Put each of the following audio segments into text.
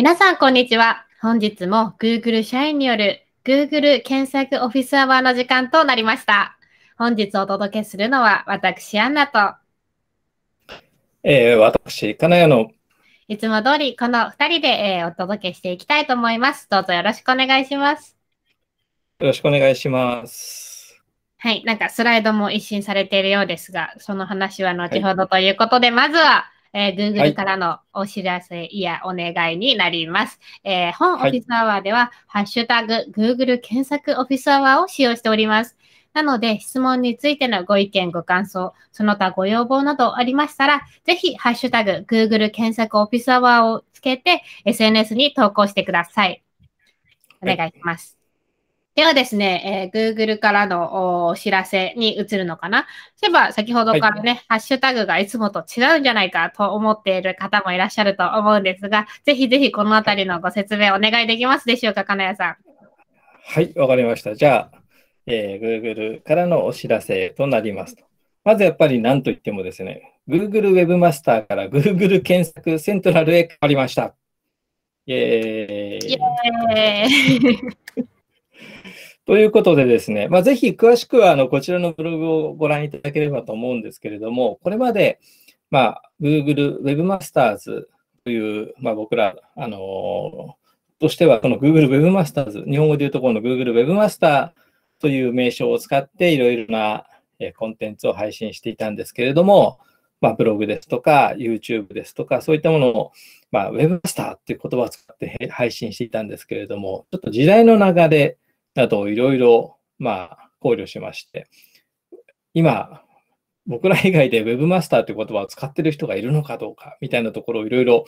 皆さん、こんにちは。本日も Google 社員による Google 検索オフィスアワーの時間となりました。本日お届けするのは私、アンナと。えー、私、金谷の。いつも通り、この2人で、えー、お届けしていきたいと思います。どうぞよろしくお願いします。よろしくお願いします。はい、なんかスライドも一新されているようですが、その話は後ほどということで、はい、まずは、えー、Google からのお知らせやお願いになります。はい、えー、本オフィスアワーでは、ハッシュタグ Google 検索オフィスアワーを使用しております。なので、質問についてのご意見、ご感想、その他ご要望などありましたら、ぜひ、ハッシュタグ、Google 検索オフィスアワーをつけて、SNS に投稿してください。お願いします。はいではですね、えー、Google からのお知らせに移るのかな。そういえば、先ほどからね、はい、ハッシュタグがいつもと違うんじゃないかと思っている方もいらっしゃると思うんですが、ぜひぜひこのあたりのご説明お願いできますでしょうか、金谷さん。はい、わかりました。じゃあ、えー、Google からのお知らせとなりますと。まずやっぱり何といってもですね、Google Webmaster から Google 検索セントラルへ変わりました。イェーイ。イエーイということでですね、まあ、ぜひ詳しくはあのこちらのブログをご覧いただければと思うんですけれども、これまで、まあ、Google Webmasters という、まあ、僕ら、あのとしては、この Google Webmasters、日本語でいうところの Google Webmaster という名称を使っていろいろなコンテンツを配信していたんですけれども、まあ、ブログですとか、YouTube ですとか、そういったものを、まあ、Webmaster っていう言葉を使って配信していたんですけれども、ちょっと時代の流れなどいろいろ、ま考慮しまして、今、僕ら以外で Webmaster という言葉を使ってる人がいるのかどうかみたいなところをいろいろ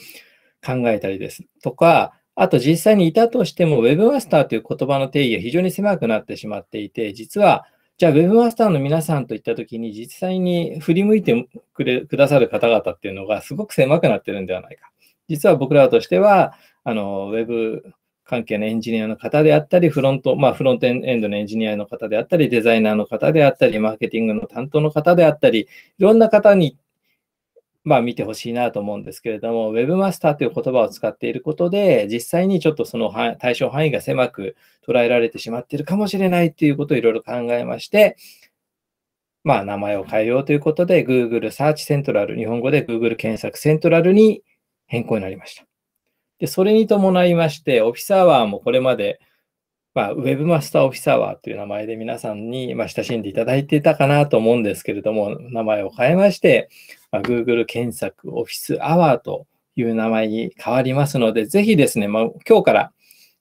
考えたりですとか、あと実際にいたとしても Webmaster という言葉の定義が非常に狭くなってしまっていて、実はじゃあ Webmaster の皆さんといったときに実際に振り向いてくれくださる方々っていうのがすごく狭くなってるんではないか。実は僕らとしては、あの Web 関係のエンジニアの方であったり、フロント、まあ、フロントエンドのエンジニアの方であったり、デザイナーの方であったり、マーケティングの担当の方であったり、いろんな方に、まあ、見てほしいなと思うんですけれども、ウェブマスターという言葉を使っていることで、実際にちょっとその対象範囲が狭く捉えられてしまっているかもしれないということをいろいろ考えまして、まあ、名前を変えようということで、Google Search Central、日本語で Google 検索セントラルに変更になりました。で、それに伴いまして、オフィスアワーもこれまで、まあ、ウェブマスターオフィスアワーという名前で皆さんに、まあ、親しんでいただいていたかなと思うんですけれども、名前を変えまして、まあ、Google 検索オフィスアワーという名前に変わりますので、ぜひですね、まあ、今日から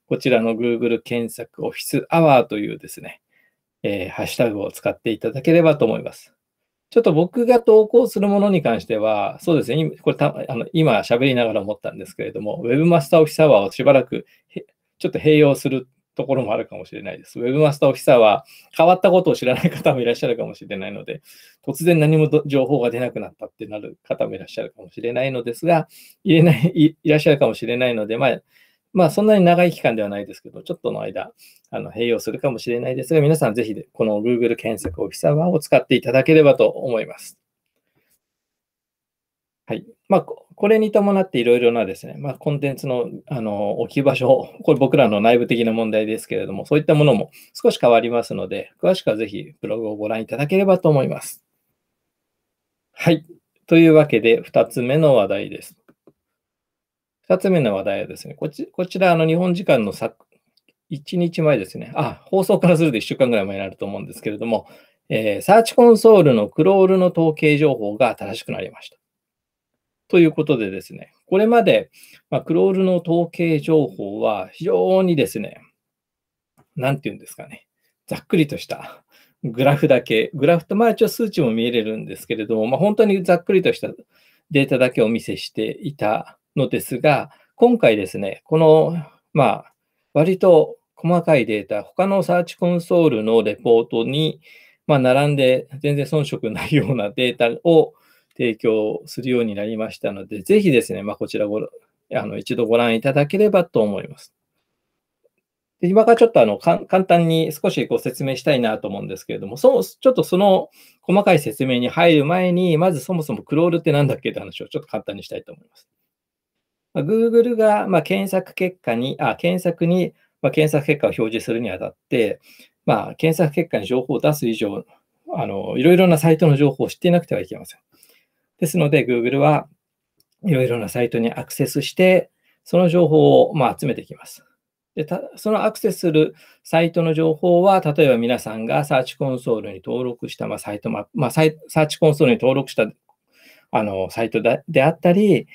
こちらの Google 検索オフィスアワーというですね、えー、ハッシュタグを使っていただければと思います。ちょっと僕が投稿するものに関しては、そうですね、これたあの今喋りながら思ったんですけれども、Webmaster of s a w a をしばらくちょっと併用するところもあるかもしれないです。Webmaster of s a w a 変わったことを知らない方もいらっしゃるかもしれないので、突然何も情報が出なくなったってなる方もいらっしゃるかもしれないのですが、入れないいらっしゃるかもしれないので、まあ、まあそんなに長い期間ではないですけど、ちょっとの間、あの併用するかもしれないですが、皆さんぜひこの Google 検索オフィサーを使っていただければと思います。はい。まあ、これに伴っていろいろなですね、まあ、コンテンツのあの置き場所、これ僕らの内部的な問題ですけれども、そういったものも少し変わりますので、詳しくはぜひブログをご覧いただければと思います。はい。というわけで、二つ目の話題です。2つ目の話題はですね、こちこちら、あの日本時間の1日前ですね、あ、放送からすると1週間ぐらい前になると思うんですけれども、えー、サーチコンソールのクロールの統計情報が新しくなりました。ということでですね、これまで、まあ、クロールの統計情報は非常にですね、なんていうんですかね、ざっくりとしたグラフだけ、グラフと、まあ一応数値も見えれるんですけれども、まあ、本当にざっくりとしたデータだけお見せしていたのですが、今回ですね、この、まあ、割と細かいデータ、他のサーチコンソールのレポートに、まあ、並んで全然遜色ないようなデータを提供するようになりましたので、ぜひですね、まあ、こちらごあの一度ご覧いただければと思います。で今からちょっとあの簡単に少しご説明したいなと思うんですけれどもそ、ちょっとその細かい説明に入る前に、まずそもそもクロールって何だっけって話をちょっと簡単にしたいと思います。まあ、Google が、まあ、検索結果に、あ、検索に、まあ、検索結果を表示するにあたって、まあ、検索結果に情報を出す以上、あの、いろいろなサイトの情報を知っていなくてはいけません。ですので、Google はいろいろなサイトにアクセスして、その情報を、まあ、集めてきます。でたそのアクセスするサイトの情報は、例えば皆さんがサーチコンソールに登録した、まあ、サイトマまあサイ、サーチコンソールに登録したあのサイトであったり、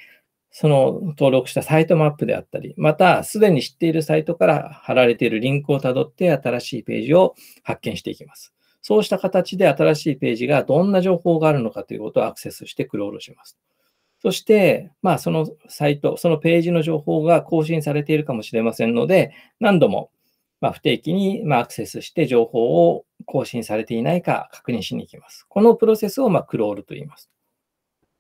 その登録したサイトマップであったり、また、すでに知っているサイトから貼られているリンクをたどって新しいページを発見していきます。そうした形で新しいページがどんな情報があるのかということをアクセスしてクロールします。そして、まあ、そのサイト、そのページの情報が更新されているかもしれませんので、何度も、ま不定期に、まアクセスして情報を更新されていないか確認しに行きます。このプロセスを、まクロールと言います。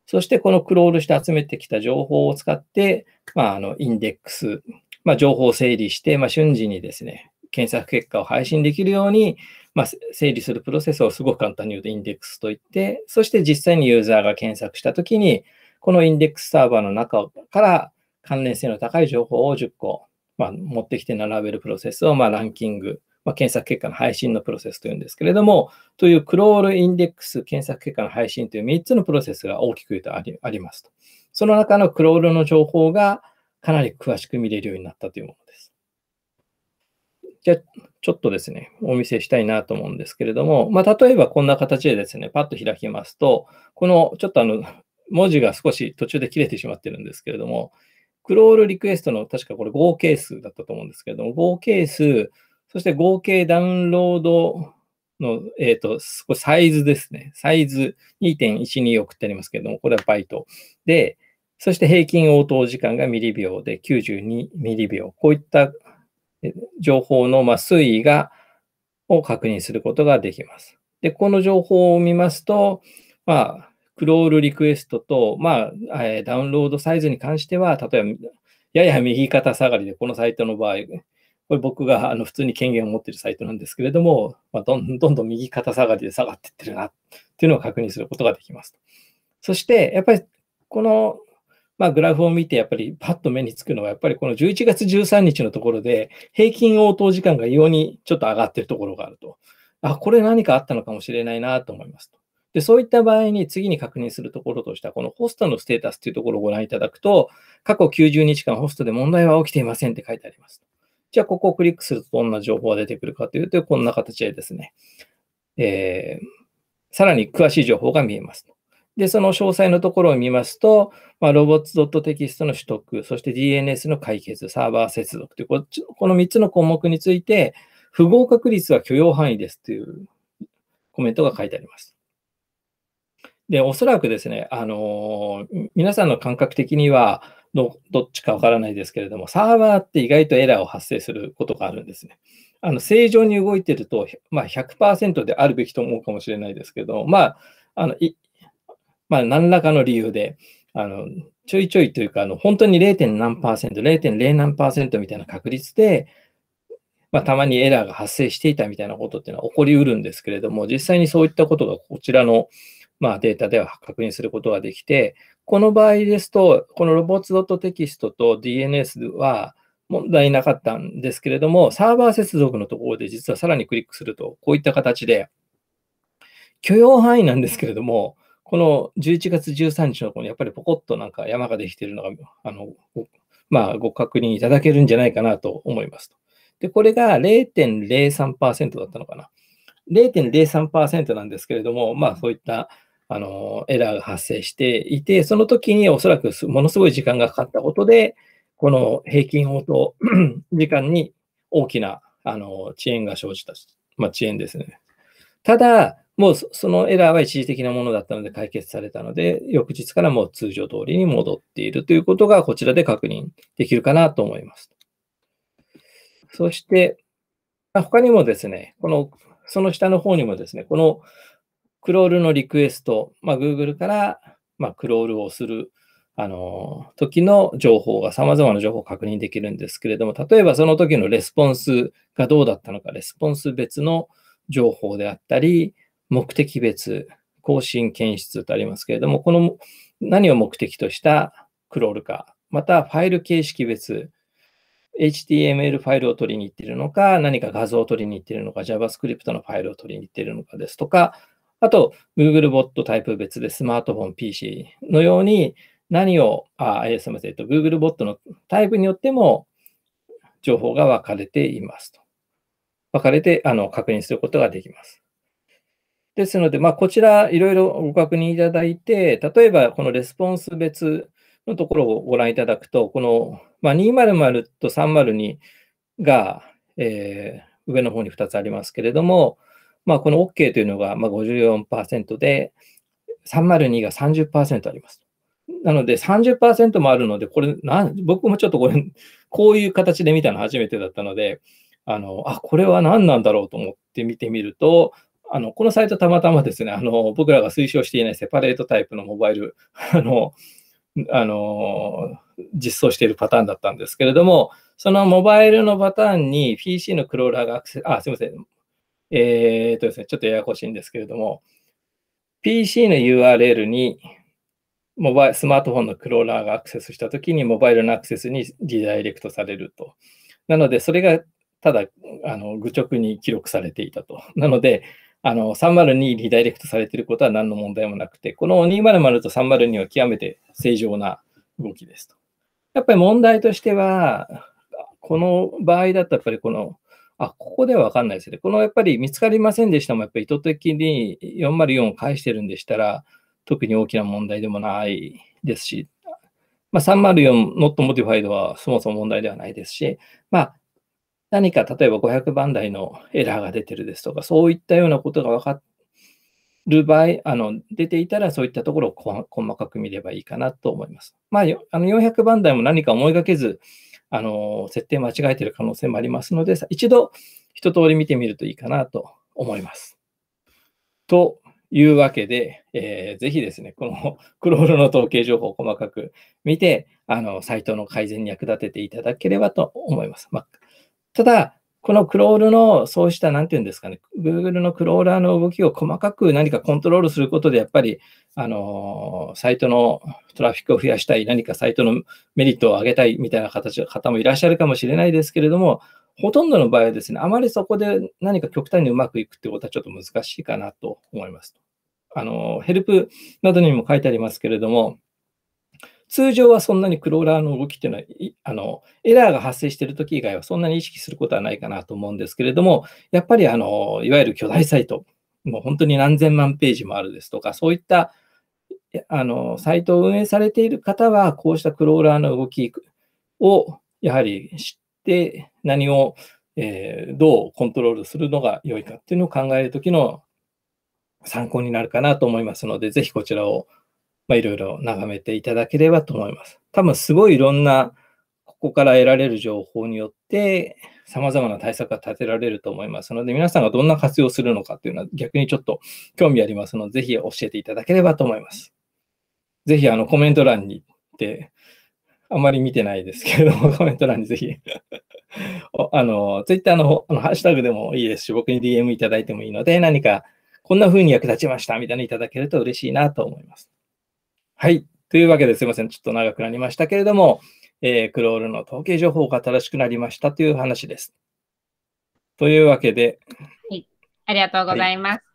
そしてこのクロールして集めてきた情報を使って、まあ、あのインデックス、まあ、情報を整理して、まあ、瞬時にですね、検索結果を配信できるように、まあ、整理するプロセスをすごく簡単に言うとインデックスと言って、そして実際にユーザーが検索したときに、このインデックスサーバーの中から関連性の高い情報を10個、まあ、持ってきて並べるプロセスを、まあ、ランキングまあ、検索結果の配信のプロセスというんですけれども、というクロールインデックス、検索結果の配信という3つのプロセスが大きく言うとありありますと。その中のクロールの情報がかなり詳しく見れるようになったというものです。じゃあ、ちょっとですね、お見せしたいなと思うんですけれども、まあ、例えばこんな形でですね、パッと開きますと、このちょっとあの、文字が少し途中で切れてしまってるんですけれども、クロールリクエストの確かこれ合計数だったと思うんですけれども、合計数そして合計ダウンロードの、えっ、ー、と、サイズですね。サイズ2.12送ってありますけども、これはバイト。で、そして平均応答時間がミリ秒で92ミリ秒。こういった情報の、ま推移が、を確認することができます。で、この情報を見ますと、まあ、クロールリクエストと、まあ、えダウンロードサイズに関しては、例えば、やや右肩下がりで、このサイトの場合、これ僕があの普通に権限を持っているサイトなんですけれども、まあ、どんどんどん右肩下がりで下がっていってるなっていうのを確認することができます。そして、やっぱりこの、まあ、グラフを見て、やっぱりパッと目につくのは、やっぱりこの11月13日のところで、平均応答時間が異様にちょっと上がってるところがあると。あ、これ何かあったのかもしれないなと思いますと。で、そういった場合に次に確認するところとしては、このホストのステータスというところをご覧いただくと、過去90日間ホストで問題は起きていませんって書いてあります。じゃあここをクリックするとどんな情報が出てくるかというと、こんな形でですね、えー、さらに詳しい情報が見えます。で、その詳細のところを見ますと、まあ、ットドッ t テキ x t の取得、そして DNS の解決、サーバー接続というこ、この3つの項目について、不合格率は許容範囲ですというコメントが書いてあります。で、おそらくですね、あのー、皆さんの感覚的には、のどっちかわからないですけれども、サーバーって意外とエラーを発生することがあるんですね。あの正常に動いてると、まあ、100%であるべきと思うかもしれないですけど、まあ、あのいまあ、何らかの理由で、あのちょいちょいというか、あの本当に 0. 何 %0.0 何みたいな確率で、まあ、たまにエラーが発生していたみたいなことっていうのは起こりうるんですけれども、実際にそういったことがこちらの、まあ、データでは確認することができて、この場合ですと、このロボット t キ x t と DNS は問題なかったんですけれども、サーバー接続のところで実はさらにクリックすると、こういった形で、許容範囲なんですけれども、この11月13日のこのやっぱりポコッとなんか山ができているのが、あの、まあ、ご確認いただけるんじゃないかなと思いますと。で、これが0.03%だったのかな。0.03%なんですけれども、まあ、そういったあの、エラーが発生していて、その時におそらくものすごい時間がかかったことで、この平均応答 時間に大きな、あの、遅延が生じた、まあ、遅延ですね。ただ、もうそのエラーは一時的なものだったので解決されたので、翌日からもう通常通りに戻っているということがこちらで確認できるかなと思います。そして、他にもですね、この、その下の方にもですね、このクロールのリクエスト、まあ、Google から、まあ、クロールをする、あの、時の情報が、様々な情報を確認できるんですけれども、例えばその時のレスポンスがどうだったのか、レスポンス別の情報であったり、目的別、更新検出とありますけれども、この何を目的としたクロールか、またファイル形式別、HTML ファイルを取りに行っているのか、何か画像を取りに行っているのか、JavaScript のファイルを取りに行っているのかですとか、あと、Google ボットタイプ別でスマートフォン、PC のように、何を、あ、すみません、えっと、Google ボットのタイプによっても、情報が分かれていますと。分かれて、あの、確認することができます。ですので、まあ、こちら、いろいろご確認いただいて、例えば、このレスポンス別のところをご覧いただくと、この、まあ、200と302が、えー、上の方に2つありますけれども、まあ、この OK というのがまあ54%で、302が30%あります。なので30%もあるので、これなん僕もちょっとこれ、こういう形で見たの初めてだったので、あの、あ、これは何なんだろうと思って見てみると、あの、このサイトたまたまですね、あの、僕らが推奨していないセパレートタイプのモバイル、あの、あの、実装しているパターンだったんですけれども、そのモバイルのパターンに PC のクローラーがアクセス、あ、すみません、えっ、とですね、ちょっとややこしいんですけれども、PC の URL にモバイスマートフォンのクローラーがアクセスしたときに、モバイルのアクセスにリダイレクトされると。なので、それがただあの愚直に記録されていたと。なので、あの302リダイレクトされていることは何の問題もなくて、この200と302は極めて正常な動きですと。やっぱり問題としては、この場合だとやっぱりこのあ、ここではわかんないですね。このやっぱり見つかりませんでしたも、やっぱり意図的に404を返してるんでしたら、特に大きな問題でもないですし、まあ、304 not modified はそもそも問題ではないですし、まあ、何か例えば500番台のエラーが出てるですとか、そういったようなことが分かる場合、あの出ていたらそういったところを細かく見ればいいかなと思います。まあ、あの400番台も何か思いがけず、あの、設定間違えてる可能性もありますので、一度一通り見てみるといいかなと思います。というわけで、えー、ぜひですね、この クロールの統計情報を細かく見て、あの、サイトの改善に役立てていただければと思います。まあ、ただ、このクロールの、そうした、なんていうんですかね、Google のクローラーの動きを細かく何かコントロールすることで、やっぱり、あのサイトのトラフィックを増やしたい、何かサイトのメリットを上げたいみたいな形の方もいらっしゃるかもしれないですけれども、ほとんどの場合はですね、あまりそこで何か極端にうまくいくってことはちょっと難しいかなと思います。あの、ヘルプなどにも書いてありますけれども、通常はそんなにクローラーの動きっていうのは、あのエラーが発生しているとき以外はそんなに意識することはないかなと思うんですけれども、やっぱりあのいわゆる巨大サイト、もう本当に何千万ページもあるですとか、そういったあのサイトを運営されている方は、こうしたクローラーの動きをやはり知って、何を、えー、どうコントロールするのが良いかっていうのを考えるときの参考になるかなと思いますので、ぜひこちらをまあ、いろいろ眺めていただければと思います。多分すごいいろんな、ここから得られる情報によって、様々な対策が立てられると思いますので、皆さんがどんな活用するのかというのは逆にちょっと興味ありますので、ぜひ教えていただければと思います。ぜひあのコメント欄に行って、あまり見てないですけれども、コメント欄にぜひあの、ツイッターのあのハッシュタグでもいいですし、僕に DM いただいてもいいので、何かこんな風に役立ちましたみたいにいただけると嬉しいなと思います。はい。というわけですいません。ちょっと長くなりましたけれども、えー、クロールの統計情報が正しくなりましたという話です。というわけで。はい、ありがとうございます。はい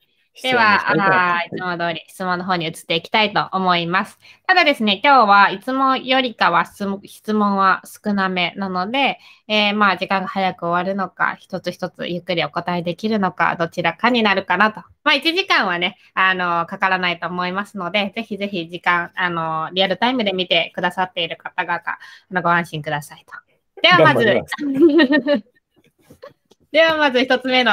では、あいつも通り質問の方に移っていきたいと思います。ただですね、今日はいつもよりかは質問は少なめなので、えー、まあ時間が早く終わるのか、一つ一つゆっくりお答えできるのか、どちらかになるかなと。まあ1時間はね、あの、かからないと思いますので、ぜひぜひ時間、あの、リアルタイムで見てくださっている方々、ご安心くださいと。ではまず、では、まず一つ目の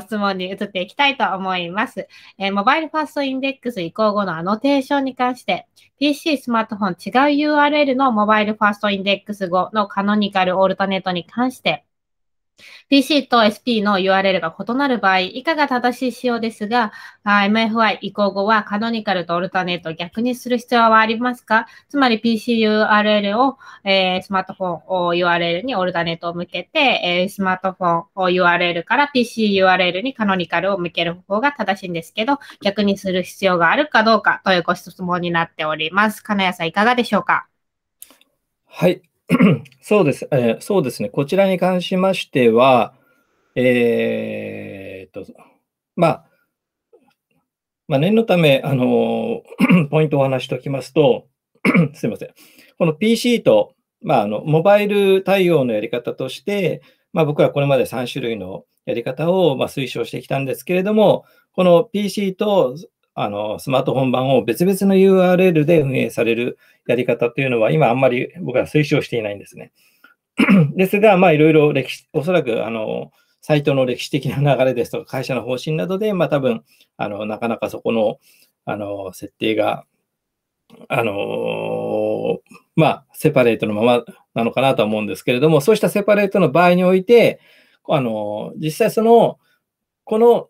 質問に移っていきたいと思います。えー、モバイルファーストインデックス移行後のアノテーションに関して、PC、スマートフォン、違う URL のモバイルファーストインデックス後のカノニカルオルタネットに関して、PC と SP の URL が異なる場合、以下が正しい仕様ですが、MFI 移行後はカノニカルとオルタネートを逆にする必要はありますかつまり PCURL を、えー、スマートフォン URL にオルタネートを向けて、えー、スマートフォン URL から PCURL にカノニカルを向ける方法が正しいんですけど、逆にする必要があるかどうかというご質問になっております。金谷さんいかがでしょうかはい。そうです、えー、そうですね。こちらに関しましては、えー、と、まあ、まあ、念のため、あの ポイントをお話しておきますと、すいません。この PC と、まあ、あの、モバイル対応のやり方として、まあ、僕はこれまで3種類のやり方を、ま推奨してきたんですけれども、この PC とあのスマートフォン版を別々の URL で運営されるやり方というのは、今あんまり僕は推奨していないんですね。ですが、まあ、いろいろ歴史、おそらく、あの、サイトの歴史的な流れですとか、会社の方針などで、まあ、多分、あの、なかなかそこの、あの、設定が、あのまあ、セパレートのままなのかなとは思うんですけれども、そうしたセパレートの場合において、あの実際その、この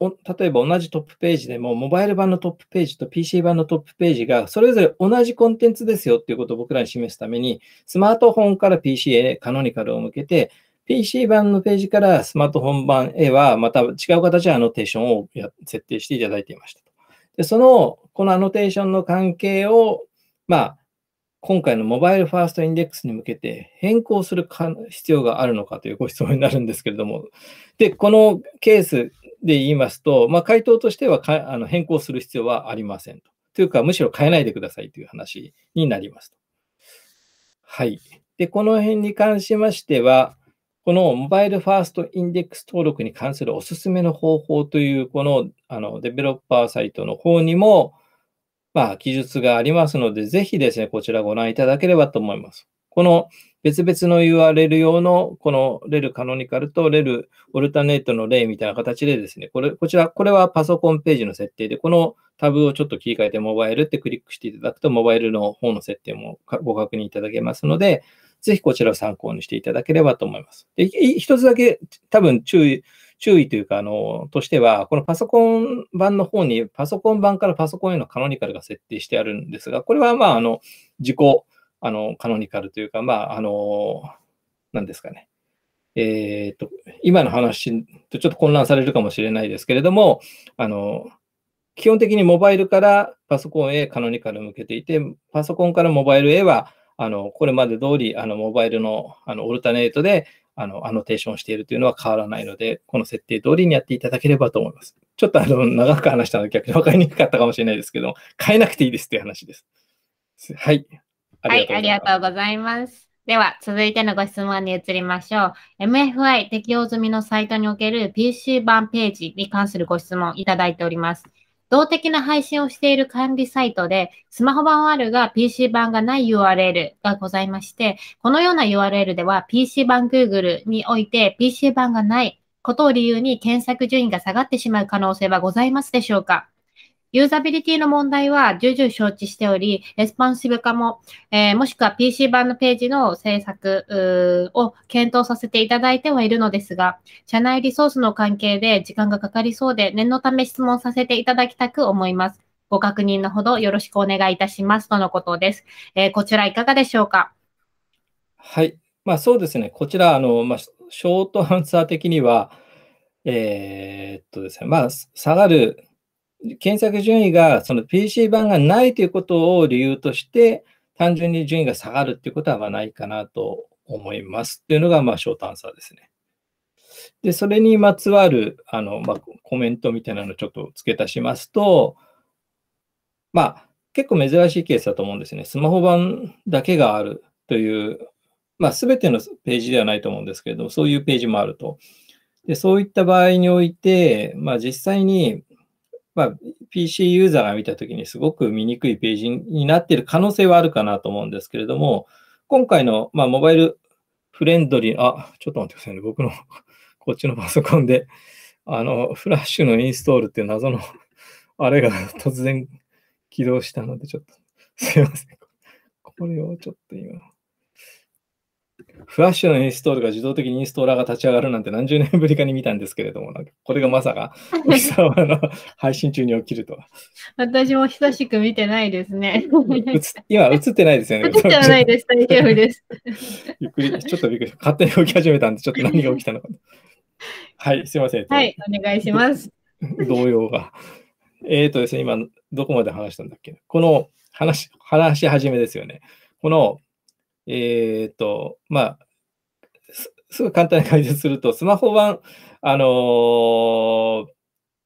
例えば同じトップページでも、モバイル版のトップページと PC 版のトップページが、それぞれ同じコンテンツですよっていうことを僕らに示すために、スマートフォンから PC へカノニカルを向けて、PC 版のページからスマートフォン版へは、また違う形でアノテーションを設定していただいていました。でその、このアノテーションの関係を、まあ、今回のモバイルファーストインデックスに向けて変更する必要があるのかというご質問になるんですけれども、で、このケースで言いますと、まあ、回答としてはかあの変更する必要はありませんと。というか、むしろ変えないでくださいという話になりますと。はい。で、この辺に関しましては、このモバイルファーストインデックス登録に関するおすすめの方法という、このあのデベロッパーサイトの方にも、まあ、記述がありますので、ぜひですね、こちらご覧いただければと思います。この別々の URL 用の、この r e カノニカルと r e オルタネートの例みたいな形でですね、これ、こちら、これはパソコンページの設定で、このタブをちょっと切り替えてモバイルってクリックしていただくと、モバイルの方の設定もご確認いただけますので、ぜひこちらを参考にしていただければと思います。で一つだけ多分注意、注意というか、あの、としては、このパソコン版の方に、パソコン版からパソコンへのカノニカルが設定してあるんですが、これはまあ、あの、自己、あの、カノニカルというか、まあ、あの、なんですかね。えっ、ー、と、今の話とちょっと混乱されるかもしれないですけれども、あの、基本的にモバイルからパソコンへカノニカル向けていて、パソコンからモバイルへは、あの、これまで通り、あの、モバイルの、あの、オルタネートで、あの、アノテーションしているというのは変わらないので、この設定通りにやっていただければと思います。ちょっとあの、長く話したので逆に分かりにくかったかもしれないですけど、変えなくていいですという話です。はい。はい、ありがとうございます。では、続いてのご質問に移りましょう。MFI 適用済みのサイトにおける PC 版ページに関するご質問いただいております。動的な配信をしている管理サイトで、スマホ版はあるが PC 版がない URL がございまして、このような URL では PC 版 Google において PC 版がないことを理由に検索順位が下がってしまう可能性はございますでしょうかユーザビリティの問題は重々承知しており、レスポンシブ化も、えー、もしくは PC 版のページの制作を検討させていただいてはいるのですが、社内リソースの関係で時間がかかりそうで、念のため質問させていただきたく思います。ご確認のほどよろしくお願いいたしますとのことです。えー、こちらいかがでしょうかはい。まあそうですね。こちら、あの、まあ、ショートアンサー的には、えー、っとですね、まあ、下がる検索順位が、その PC 版がないということを理由として、単純に順位が下がるっていうことはまないかなと思いますっていうのが、まあ、ショートアンサーですね。で、それにまつわる、あの、まあ、コメントみたいなのをちょっと付け足しますと、まあ、結構珍しいケースだと思うんですね。スマホ版だけがあるという、まあ、全てのページではないと思うんですけれども、そういうページもあると。で、そういった場合において、まあ、実際にまあ、PC ユーザーが見たときにすごく見にくいページになっている可能性はあるかなと思うんですけれども、今回の、まあ、モバイルフレンドリー、あ、ちょっと待ってくださいね。僕の こっちのパソコンで、あの、フラッシュのインストールっていう謎の あれが突然起動したので、ちょっと、すいません。これをちょっと今。フラッシュのインストールが自動的にインストーラーが立ち上がるなんて何十年ぶりかに見たんですけれども、なんかこれがまさか、貴 様の配信中に起きるとは。私も久しく見てないですね。今映ってないですよね。映ってないです。大丈夫です。ゆっくり、ちょっとびっくり。勝手に起き始めたんで、ちょっと何が起きたのか。はい、すいません。はい、お願いします。動揺が。えっ、ー、とですね、今、どこまで話したんだっけこの話、話し始めですよね。この、えっ、ー、と、まあ、すごい簡単に解説すると、スマホ版、あのー、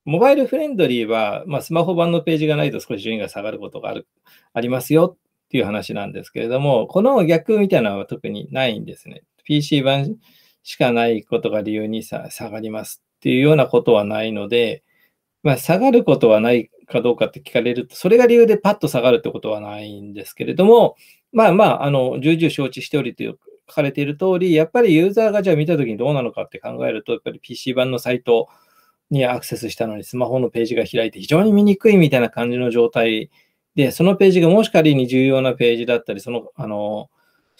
モバイルフレンドリーは、まあ、スマホ版のページがないと少し順位が下がることがあるありますよっていう話なんですけれども、この逆みたいなのは特にないんですね。PC 版しかないことが理由に下がりますっていうようなことはないので、まあ、下がることはないかどうかって聞かれると、それが理由でパッと下がるってことはないんですけれども、まあまあ、あの、重々承知しておりという書かれている通り、やっぱりユーザーがじゃあ見たときにどうなのかって考えると、やっぱり PC 版のサイトにアクセスしたのにスマホのページが開いて非常に見にくいみたいな感じの状態で、そのページがもし仮に重要なページだったり、その、あの、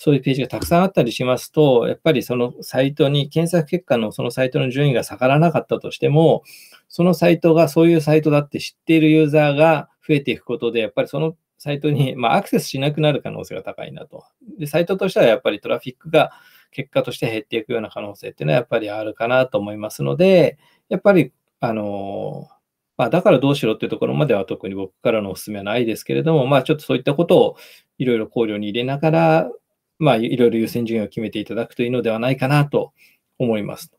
そういうページがたくさんあったりしますと、やっぱりそのサイトに、検索結果のそのサイトの順位が下がらなかったとしても、そのサイトがそういうサイトだって知っているユーザーが増えていくことで、やっぱりそのサイトに、まあ、アクセスしなくなる可能性が高いなと。で、サイトとしてはやっぱりトラフィックが結果として減っていくような可能性っていうのはやっぱりあるかなと思いますので、やっぱり、あのまあ、だからどうしろっていうところまでは特に僕からのお勧めはないですけれども、まあ、ちょっとそういったことをいろいろ考慮に入れながら、まあ、いろいろ優先順位を決めていただくといいのではないかなと思います。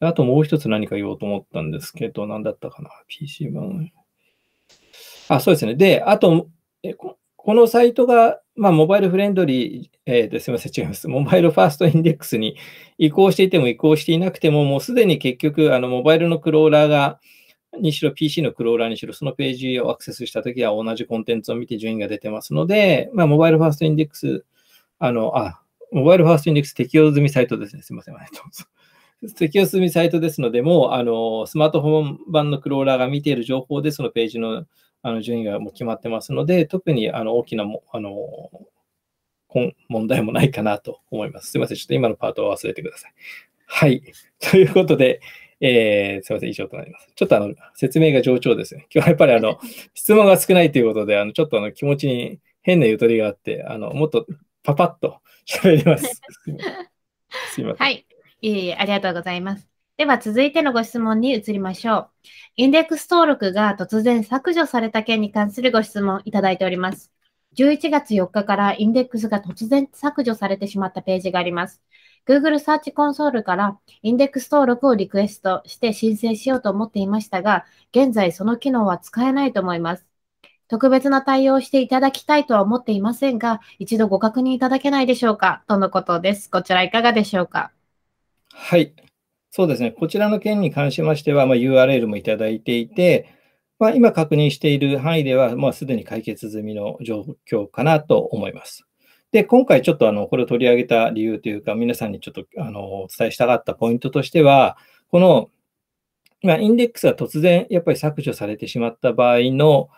あともう一つ何か言おうと思ったんですけど、何だったかな ?PC 版。あ、そうですね。で、あと、えこのサイトが、まあ、モバイルフレンドリー、えーと、すみません、違います。モバイルファーストインデックスに移行していても移行していなくても、もうすでに結局、あの、モバイルのクローラーが、にしろ PC のクローラーにしろ、そのページをアクセスしたときは同じコンテンツを見て順位が出てますので、まあ、モバイルファーストインデックスあの、あ、モバイルファーストインデックス適用済みサイトですね。すみません。適用済みサイトですので、もうあのスマートフォン版のクローラーが見ている情報で、そのページのあの順位がもう決まってますので、特にあの大きなもあの問題もないかなと思います。すみません。ちょっと今のパートは忘れてください。はい。ということで、えー、すみません、以上となります。ちょっとあの説明が冗長ですね。今日はやっぱりあの 質問が少ないということで、あのちょっとあの気持ちに変なゆとりがあって、あのもっとパパッと喋ります。すまはい。いえいえ、ありがとうございます。では続いてのご質問に移りましょう。インデックス登録が突然削除された件に関するご質問いただいております。11月4日からインデックスが突然削除されてしまったページがあります。Google Search Console からインデックス登録をリクエストして申請しようと思っていましたが、現在その機能は使えないと思います。特別な対応をしていただきたいとは思っていませんが、一度ご確認いただけないでしょうかとのことです。こちらいかがでしょうか。はい。そうですね。こちらの件に関しましては、まあ、URL もいただいていて、まあ、今確認している範囲では、まあ、すでに解決済みの状況かなと思います。で、今回ちょっとあのこれを取り上げた理由というか、皆さんにちょっとあのお伝えしたかったポイントとしては、この、まインデックスが突然やっぱり削除されてしまった場合の、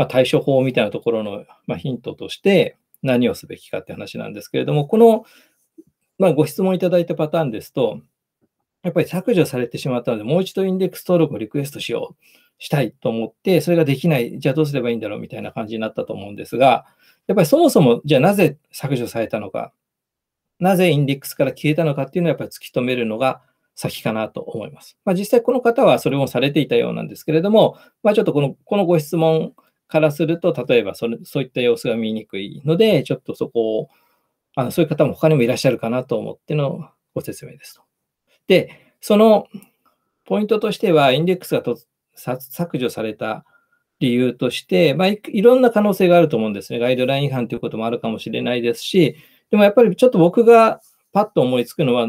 まあ、対処法みたいなところの、まあ、ヒントとして何をすべきかって話なんですけれども、この、まあ、ご質問いただいたパターンですと、やっぱり削除されてしまったので、もう一度インデックス登録をリクエストしよう、したいと思って、それができない、じゃあどうすればいいんだろうみたいな感じになったと思うんですが、やっぱりそもそも、じゃあなぜ削除されたのか、なぜインデックスから消えたのかっていうのはやっぱり突き止めるのが先かなと思います。まあ、実際この方はそれもされていたようなんですけれども、まあ、ちょっとこのこのご質問からすると、例えばそれそういった様子が見にくいので、ちょっとそこを、あのそういう方も他にもいらっしゃるかなと思ってのご説明ですと。で、そのポイントとしては、インデックスがと削除された理由として、まあ、いろんな可能性があると思うんですね。ガイドライン違反ということもあるかもしれないですし、でもやっぱりちょっと僕がパッと思いつくのは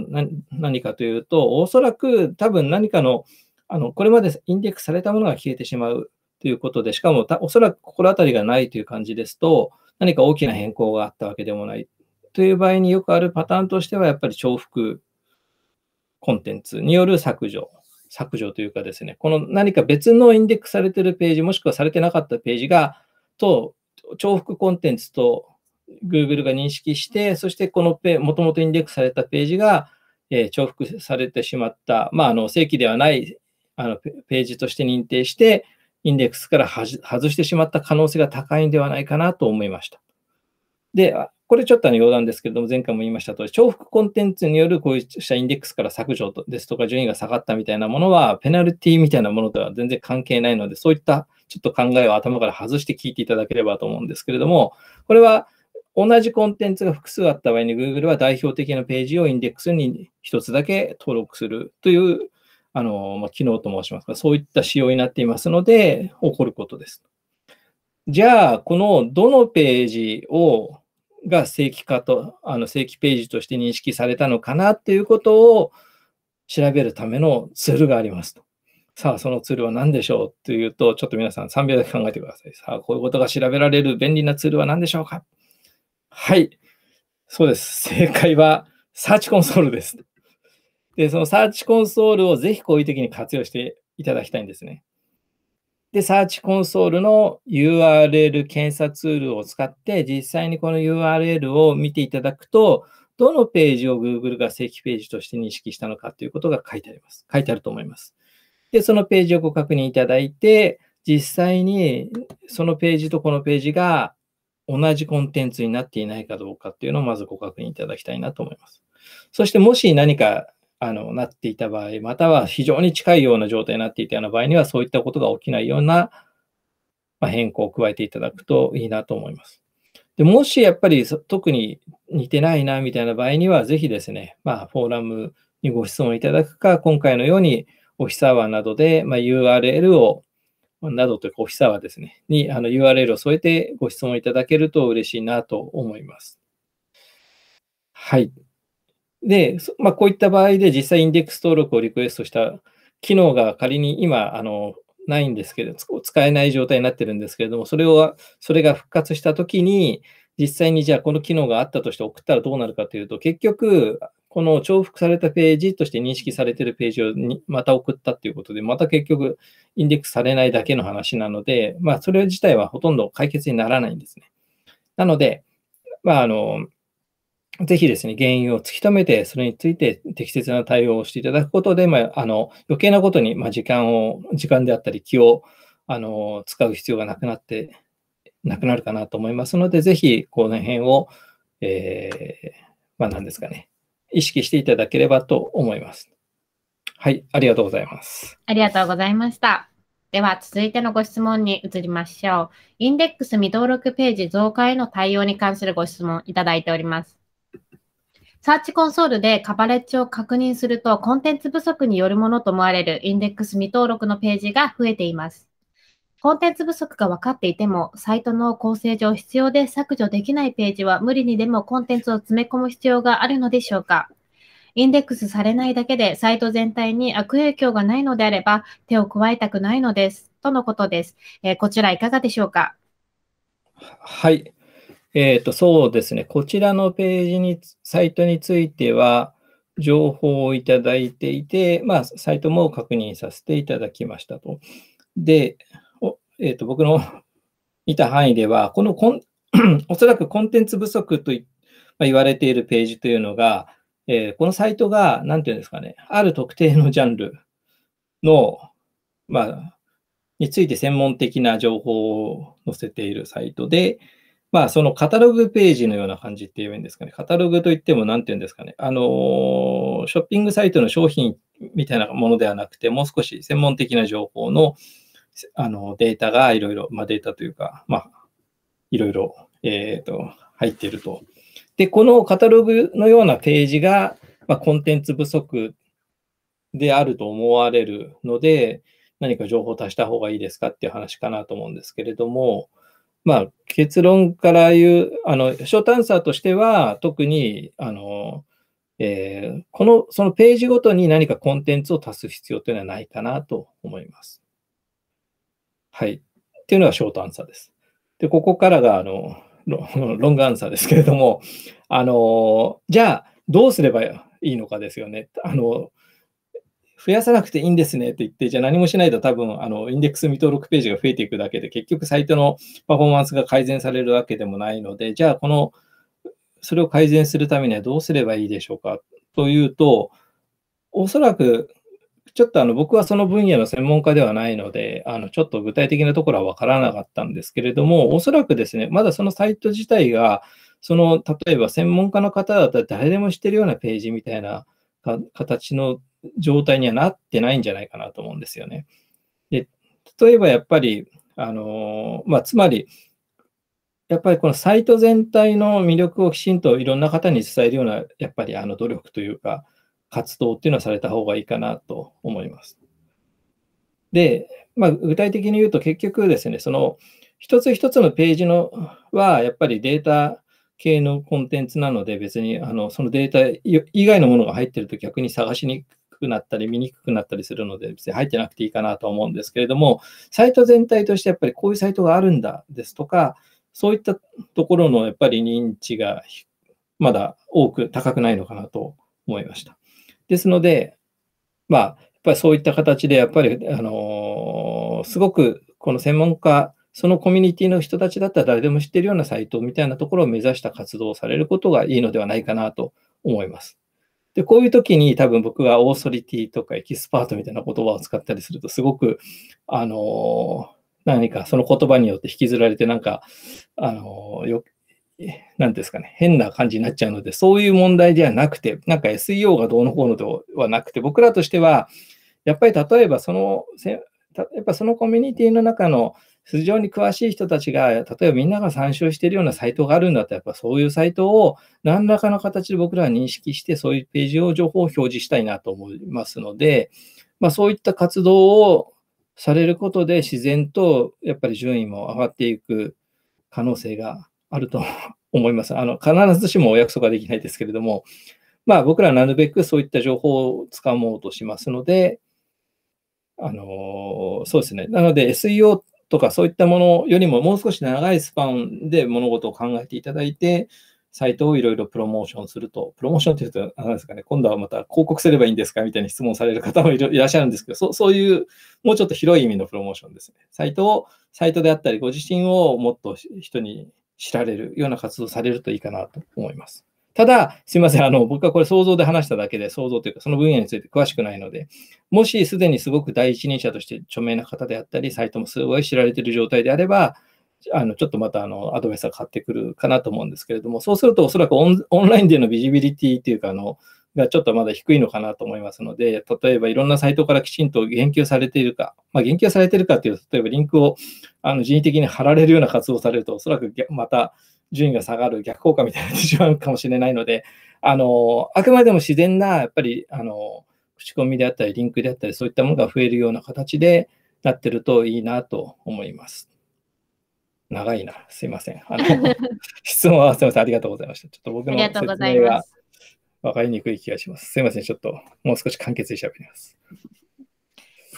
何かというと、おそらく多分何かの、あのこれまでインデックスされたものが消えてしまうということで、しかもおそらく心当たりがないという感じですと、何か大きな変更があったわけでもない。という場合によくあるパターンとしては、やっぱり重複コンテンツによる削除。削除というかですね、この何か別のインデックスされてるページ、もしくはされてなかったページが、と、重複コンテンツと Google が認識して、そしてこのペ、もともとインデックスされたページが、えー、重複されてしまった、まあ、あの正規ではないあのページとして認定して、インデックスから外してしまった可能性が高いんではないかなと思いました。で、これちょっとの余談ですけれども、前回も言いましたとおり、重複コンテンツによるこうしたインデックスから削除ですとか、順位が下がったみたいなものは、ペナルティみたいなものとは全然関係ないので、そういったちょっと考えを頭から外して聞いていただければと思うんですけれども、これは同じコンテンツが複数あった場合に Google は代表的なページをインデックスに一つだけ登録するというあの、まあ、機能と申しますが、そういった仕様になっていますので、起こることです。じゃあ、このどのページを、が正規化と、あの正規ページとして認識されたのかなっていうことを調べるためのツールがありますと。さあ、そのツールは何でしょうというと、ちょっと皆さん3秒だけ考えてください。さあ、こういうことが調べられる便利なツールは何でしょうかはい。そうです。正解は、サーチコンソールです。で、そのサーチコンソールをぜひこういう時に活用していただきたいんですね。で、サーチコンソールの URL 検査ツールを使って、実際にこの URL を見ていただくと、どのページを Google が正規ページとして認識したのかということが書いてあります。書いてあると思います。で、そのページをご確認いただいて、実際にそのページとこのページが同じコンテンツになっていないかどうかっていうのをまずご確認いただきたいなと思います。そしてもし何かあのなっていた場合、または非常に近いような状態になっていたような場合には、そういったことが起きないような、まあ、変更を加えていただくといいなと思います。でもしやっぱり特に似てないなみたいな場合には、ぜひですね、まあ、フォーラムにご質問いただくか、今回のようにオフィスアワーなどで、まあ、URL を、などというかオフィスアワーですね、にあの URL を添えてご質問いただけると嬉しいなと思います。はい。で、まあ、こういった場合で実際インデックス登録をリクエストした機能が仮に今、あの、ないんですけれど、使えない状態になってるんですけれども、それを、それが復活したときに、実際にじゃあこの機能があったとして送ったらどうなるかというと、結局、この重複されたページとして認識されているページをまた送ったということで、また結局インデックスされないだけの話なので、まあ、それ自体はほとんど解決にならないんですね。なので、まあ、あの、ぜひですね、原因を突き止めて、それについて適切な対応をしていただくことで、まあ、あの余計なことに、まあ、時間を、時間であったり気をあの使う必要がなくなって、なくなるかなと思いますので、ぜひ、この辺を、えー、まあ、何ですかね、意識していただければと思います。はい、ありがとうございます。ありがとうございました。では、続いてのご質問に移りましょう。インデックス未登録ページ増加への対応に関するご質問いただいております。サーチコンソールでカバレッジを確認すると、コンテンツ不足によるものと思われるインデックス未登録のページが増えています。コンテンツ不足が分かっていても、サイトの構成上必要で削除できないページは無理にでもコンテンツを詰め込む必要があるのでしょうかインデックスされないだけでサイト全体に悪影響がないのであれば手を加えたくないのです。とのことです。えー、こちらいかがでしょうかはい。えっ、ー、と、そうですね。こちらのページに、サイトについては、情報をいただいていて、まあ、サイトも確認させていただきましたと。で、おえっ、ー、と、僕の 見た範囲では、このコン、おそらくコンテンツ不足と言われているページというのが、えー、このサイトが、なんていうんですかね、ある特定のジャンルの、まあ、について専門的な情報を載せているサイトで、まあ、そのカタログページのような感じって言えばいいんですかね。カタログといっても、なんて言うんですかね。あのー、ショッピングサイトの商品みたいなものではなくて、もう少し専門的な情報のあのデータがいろいろ、まあ、データというか、まあ、いろいろ、えっ、ー、と、入っていると。で、このカタログのようなページが、まあ、コンテンツ不足であると思われるので、何か情報を足した方がいいですかっていう話かなと思うんですけれども、まあ、結論から言う、あの、ショートアンサーとしては、特に、あの、えー、この、そのページごとに何かコンテンツを足す必要というのはないかなと思います。はい。っていうのがショートアンサーです。で、ここからが、あの、ロングアンサーですけれども、あの、じゃあ、どうすればいいのかですよね。あの、増やさなくていいんですねって言って、じゃあ何もしないと多分、あの、インデックス未登録ページが増えていくだけで、結局サイトのパフォーマンスが改善されるわけでもないので、じゃあこの、それを改善するためにはどうすればいいでしょうかというと、おそらく、ちょっとあの僕はその分野の専門家ではないので、あのちょっと具体的なところは分からなかったんですけれども、おそらくですね、まだそのサイト自体が、その例えば専門家の方だったら誰でも知ってるようなページみたいな形の状態にはなってないんじゃないかなと思うんですよね。で例えばやっぱり、あのまあ、つまり、やっぱりこのサイト全体の魅力をきちんといろんな方に伝えるような、やっぱりあの努力というか、活動っていうのはされた方がいいかなと思います。で、まあ、具体的に言うと結局ですね、その一つ一つのページのはやっぱりデータ系のコンテンツなので別にあのそのデータ以外のものが入ってると逆に探しにくなったり見にくくなったりするので、別に入ってなくていいかなと思うんですけれども、サイト全体としてやっぱりこういうサイトがあるんだですとか、そういったところのやっぱり認知がまだ多く高くないのかなと思いました。ですので、まあ、やっぱりそういった形で、やっぱり、あのー、すごくこの専門家、そのコミュニティの人たちだったら誰でも知ってるようなサイトみたいなところを目指した活動をされることがいいのではないかなと思います。で、こういう時に多分僕がオーソリティとかエキスパートみたいな言葉を使ったりすると、すごく、あの何かその言葉によって引きずられて、なんか、あのよ、何ですかね、変な感じになっちゃうので、そういう問題ではなくて、なんか SEO がどうのこうのではなくて、僕らとしては、やっぱり例えばその、やっぱそのコミュニティの中の非常に詳しい人たちが、例えばみんなが参照しているようなサイトがあるんだったら、やっぱそういうサイトを何らかの形で僕らは認識して、そういうページを情報を表示したいなと思いますので、まあ、そういった活動をされることで自然とやっぱり順位も上がっていく可能性があると思います。あの必ずしもお約束はできないですけれども、まあ、僕らはなるべくそういった情報をつかもうとしますので、あのそうですね。なので SEO とかそういったものよりももう少し長いスパンで物事を考えていただいて、サイトをいろいろプロモーションすると、プロモーションって言うと、何ですかね、今度はまた広告すればいいんですかみたいな質問される方もいらっしゃるんですけど、そそういう、もうちょっと広い意味のプロモーションですね。サイトを、サイトであったり、ご自身をもっと人に知られるような活動されるといいかなと思います。ただ、すみません、あの、僕はこれ想像で話しただけで、想像というか、その分野について詳しくないので、もしすでにすごく第一人者として著名な方であったり、サイトもすごい知られている状態であれば、あのちょっとまたあのアドバイスが変わってくるかなと思うんですけれども、そうするとおそらくオンラインでのビジビリティというかあの、がちょっとまだ低いのかなと思いますので、例えばいろんなサイトからきちんと言及されているか、まあ、言及されているかというと、例えばリンクをあの人為的に貼られるような活動をされると、おそらくまた順位が下がる逆効果みたいになってしまうかもしれないので、あのあくまでも自然な、やっぱりあの口コミであったり、リンクであったり、そういったものが増えるような形でなってるといいなと思います。長いな、すいません。あの 質問はすみません、ありがとうございました。ちょっと僕の説明が分かりにくい気がします。すいません、ちょっともう少し簡潔にしゃべります。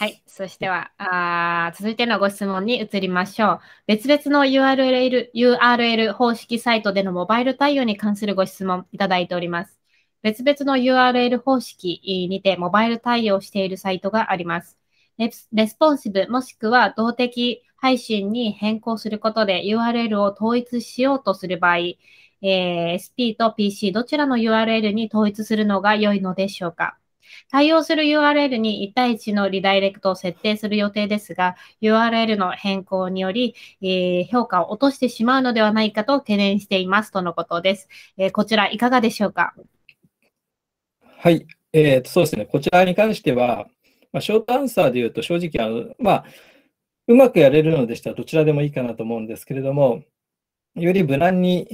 はい。そしては、あ続いてのご質問に移りましょう。別々の URL, URL 方式サイトでのモバイル対応に関するご質問いただいております。別々の URL 方式にてモバイル対応しているサイトがあります。レスポンシブもしくは動的配信に変更することで URL を統一しようとする場合、えー、SP と PC どちらの URL に統一するのが良いのでしょうか対応する URL に1対1のリダイレクトを設定する予定ですが、URL の変更により、えー、評価を落としてしまうのではないかと懸念していますとのことです。えー、こちら、いかがでしょうか。はい、えー、そうですね。こちらに関しては、まあ、ショートアンサーで言うと、正直あの、まあ、うまくやれるのでしたらどちらでもいいかなと思うんですけれども、より無難に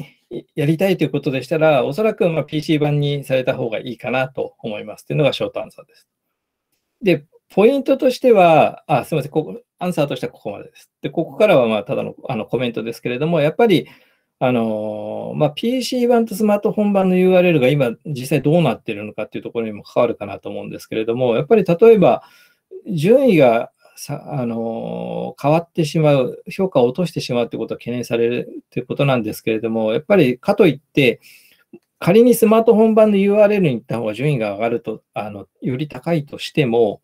やりたいということでしたら、おそらくま PC 版にされた方がいいかなと思いますというのがショートアンサーです。で、ポイントとしては、あ、すみません、ここ、アンサーとしてはここまでです。で、ここからはまただのあのコメントですけれども、やっぱり、あのまあ、PC 版とスマートフォン版の URL が今実際どうなっているのかっていうところにも関わるかなと思うんですけれども、やっぱり例えば順位がさあの変わってしまう、評価を落としてしまうということが懸念されるということなんですけれども、やっぱりかといって、仮にスマートフォン版の URL に行った方が順位が上がると、あのより高いとしても、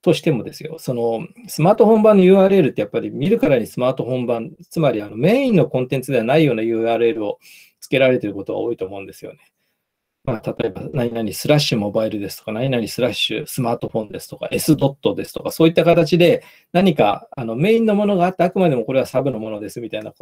としてもですよ、そのスマートフォン版の URL ってやっぱり見るからにスマートフォン版、つまりあのメインのコンテンツではないような URL をつけられていることが多いと思うんですよね。まあ、例えば、何々スラッシュモバイルですとか、何々スラッシュスマートフォンですとか、S ドットですとか、そういった形で何かあのメインのものがあって、あくまでもこれはサブのものですみたいな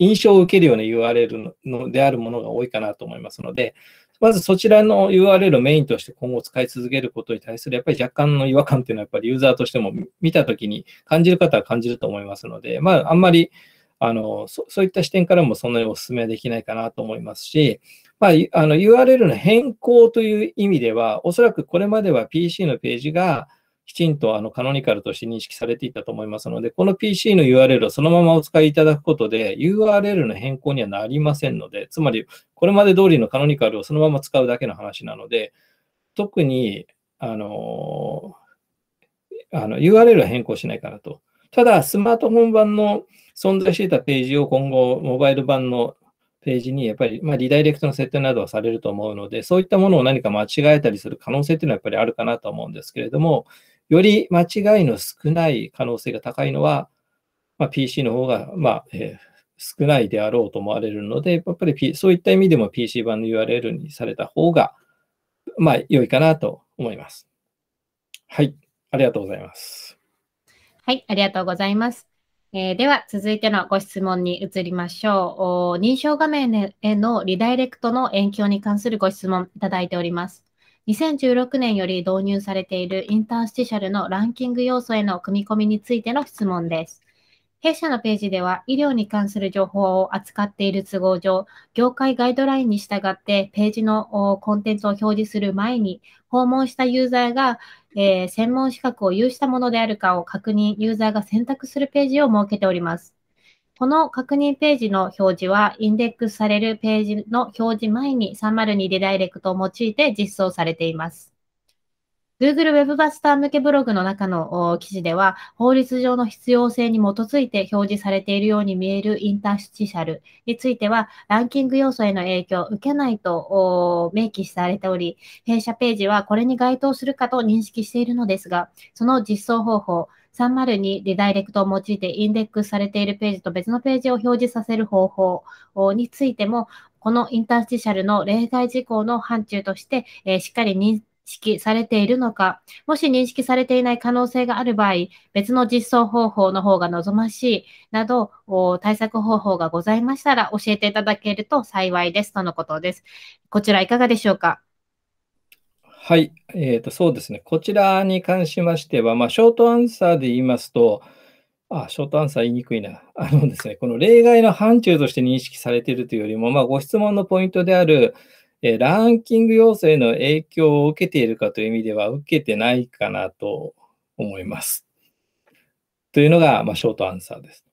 印象を受けるような URL のであるものが多いかなと思いますので、まずそちらの URL をメインとして今後使い続けることに対するやっぱり若干の違和感っていうのはやっぱりユーザーとしても見たときに感じる方は感じると思いますので、まあ、あんまりあのそういった視点からもそんなにお勧めできないかなと思いますし、まあ、の URL の変更という意味では、おそらくこれまでは PC のページがきちんとあのカノニカルとして認識されていたと思いますので、この PC の URL をそのままお使いいただくことで、URL の変更にはなりませんので、つまりこれまで通りのカノニカルをそのまま使うだけの話なので、特にあのあの URL は変更しないかなと。ただ、スマートフォン版の存在していたページを今後、モバイル版のページにやっぱり、まあ、リダイレクトの設定などはされると思うので、そういったものを何か間違えたりする可能性というのはやっぱりあるかなと思うんですけれども、より間違いの少ない可能性が高いのは、まあ、PC の方が、まあ、えー、少ないであろうと思われるので、やっぱり、P、そういった意味でも PC 版の URL にされた方が、まあ、良いかなと思います。はい、ありがとうございます。はい、ありがとうございます。えー、では、続いてのご質問に移りましょう。認証画面へのリダイレクトの影響に関するご質問いただいております。2016年より導入されているインタースティシャルのランキング要素への組み込みについての質問です。弊社のページでは医療に関する情報を扱っている都合上、業界ガイドラインに従ってページのコンテンツを表示する前に、訪問したユーザーがえー、専門資格を有したものであるかを確認、ユーザーが選択するページを設けております。この確認ページの表示は、インデックスされるページの表示前に302リダイレクトを用いて実装されています。Google Webmaster 向けブログの中の記事では、法律上の必要性に基づいて表示されているように見えるインターシャルについては、ランキング要素への影響を受けないと明記されており、弊社ページはこれに該当するかと認識しているのですが、その実装方法、302リダイレクトを用いてインデックスされているページと別のページを表示させる方法についても、このインタースティシャルの例外事項の範疇として、えー、しっかり認識されているのか、もし認識されていない可能性がある場合、別の実装方法の方が望ましいなど、対策方法がございましたら教えていただけると幸いですとのことです。こちらいかがでしょうかはい、えーと、そうですね。こちらに関しましては、まあ、ショートアンサーで言いますと、あ、ショートアンサー言いにくいな。あのですね、この例外の範疇として認識されているというよりも、まあ、ご質問のポイントである、えランキング要請の影響を受けているかという意味では、受けてないかなと思います。というのが、まあ、ショートアンサーです。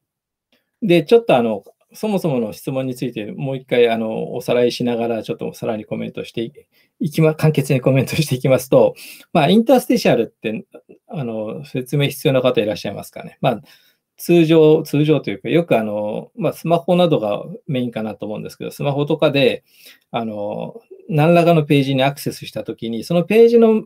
で、ちょっとあの、そもそもの質問について、もう一回あのおさらいしながら、ちょっとさらにコメントしていきま、簡潔にコメントしていきますと、まあ、インタースティシャルってあの説明必要な方いらっしゃいますかね。まあ通常、通常というか、よくあの、まあ、スマホなどがメインかなと思うんですけど、スマホとかで、あの、何らかのページにアクセスしたときに、そのページの、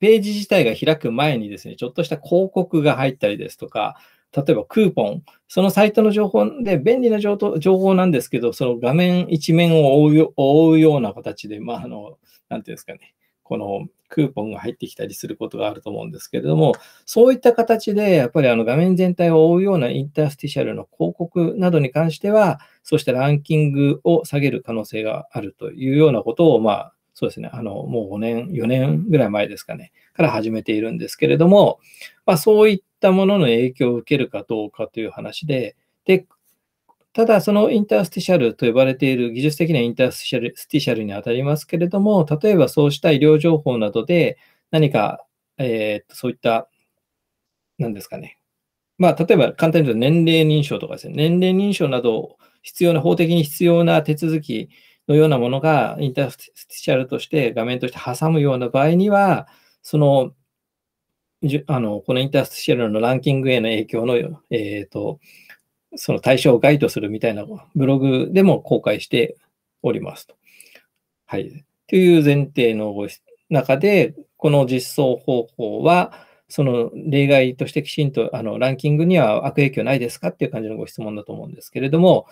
ページ自体が開く前にですね、ちょっとした広告が入ったりですとか、例えばクーポン、そのサイトの情報で便利な情報なんですけど、その画面一面を覆うような形で、まあ、あの、なんていうんですかね、このクーポンが入ってきたりすることがあると思うんですけれども、そういった形で、やっぱりあの画面全体を覆うようなインタースティシャルの広告などに関しては、そうしたランキングを下げる可能性があるというようなことを、まあ、そうですね、あの、もう5年、4年ぐらい前ですかね、から始めているんですけれども、まあ、そういったものの影響を受けるかどうかという話で、で、ただ、そのインタースティシャルと呼ばれている技術的なインタースティシャルにあたりますけれども、例えばそうした医療情報などで、何か、えー、そういった、なんですかね。まあ、例えば簡単に言うと年齢認証とかですね、年齢認証など、必要な、法的に必要な手続きのようなものが、インタースティシャルとして画面として挟むような場合には、その、あのこのインタースティシャルのランキングへの影響の、えっ、と、その対象をガイドするみたいなブログでも公開しておりますと。はい。という前提の中で、この実装方法は、その例外としてきちんとあのランキングには悪影響ないですかっていう感じのご質問だと思うんですけれども、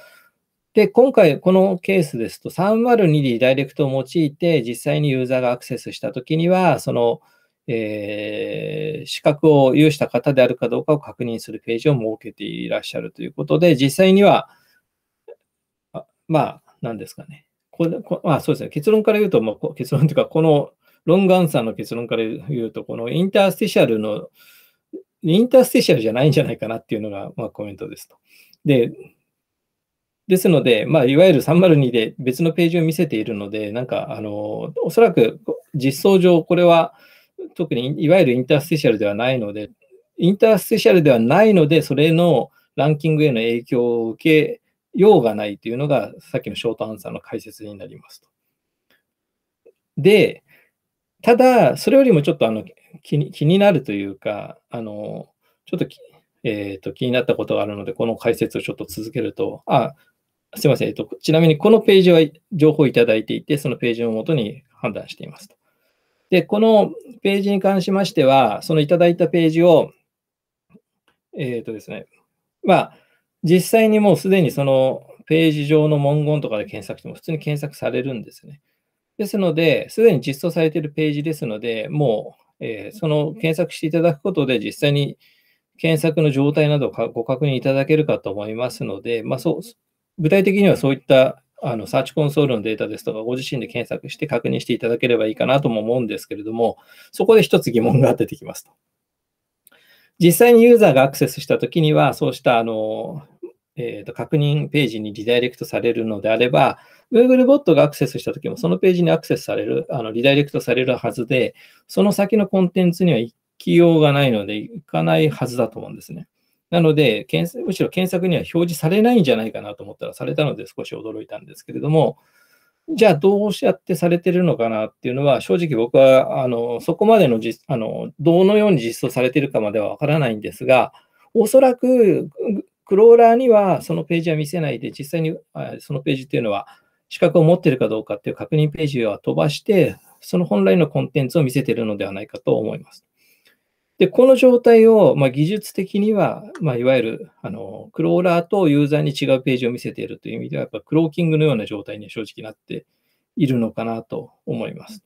で、今回このケースですと 302D ダイレクトを用いて実際にユーザーがアクセスしたときには、そのえー、資格を有した方であるかどうかを確認するページを設けていらっしゃるということで、実際には、あまあ、何ですかね。ここまあ、そうですね。結論から言うと、まあ、結論というか、このロングアンサーの結論から言うと、このインタースティシャルの、インタースティシャルじゃないんじゃないかなっていうのが、まあ、コメントですと。で、ですので、まあ、いわゆる302で別のページを見せているので、なんか、あの、おそらく実装上、これは、特にいわゆるインタースティシャルではないので、インタースティシャルではないので、それのランキングへの影響を受けようがないというのが、さっきのショートアンサーの解説になりますと。で、ただ、それよりもちょっとあの気に気になるというか、あのちょっと,、えーと、と気になったことがあるので、この解説をちょっと続けると、あすみません、えっと、ちなみにこのページは情報をいただいていて、そのページをもとに判断していますと。で、このページに関しましては、そのいただいたページを、えっ、ー、とですね、まあ、実際にもうすでにそのページ上の文言とかで検索しても普通に検索されるんですね。ですので、すでに実装されているページですので、もう、えー、その検索していただくことで実際に検索の状態などをご確認いただけるかと思いますので、まあ、そう具体的にはそういったあの、サーチコンソールのデータですとか、ご自身で検索して確認していただければいいかなとも思うんですけれども、そこで一つ疑問が出てきますと。実際にユーザーがアクセスしたときには、そうしたあの、えーと、と確認ページにリダイレクトされるのであれば、Google ボットがアクセスしたときも、そのページにアクセスされる、あのリダイレクトされるはずで、その先のコンテンツには行きようがないので、行かないはずだと思うんですね。なので、むしろ検索には表示されないんじゃないかなと思ったらされたので少し驚いたんですけれども、じゃあどうやってされてるのかなっていうのは、正直僕はあのそこまでの実あのどのように実装されてるかまではわからないんですが、おそらくクローラーにはそのページは見せないで、実際にそのページっていうのは資格を持ってるかどうかっていう確認ページは飛ばして、その本来のコンテンツを見せてるのではないかと思います。で、この状態を、まあ、技術的には、まあ、いわゆるあのクローラーとユーザーに違うページを見せているという意味では、やっぱクローキングのような状態に正直なっているのかなと思います。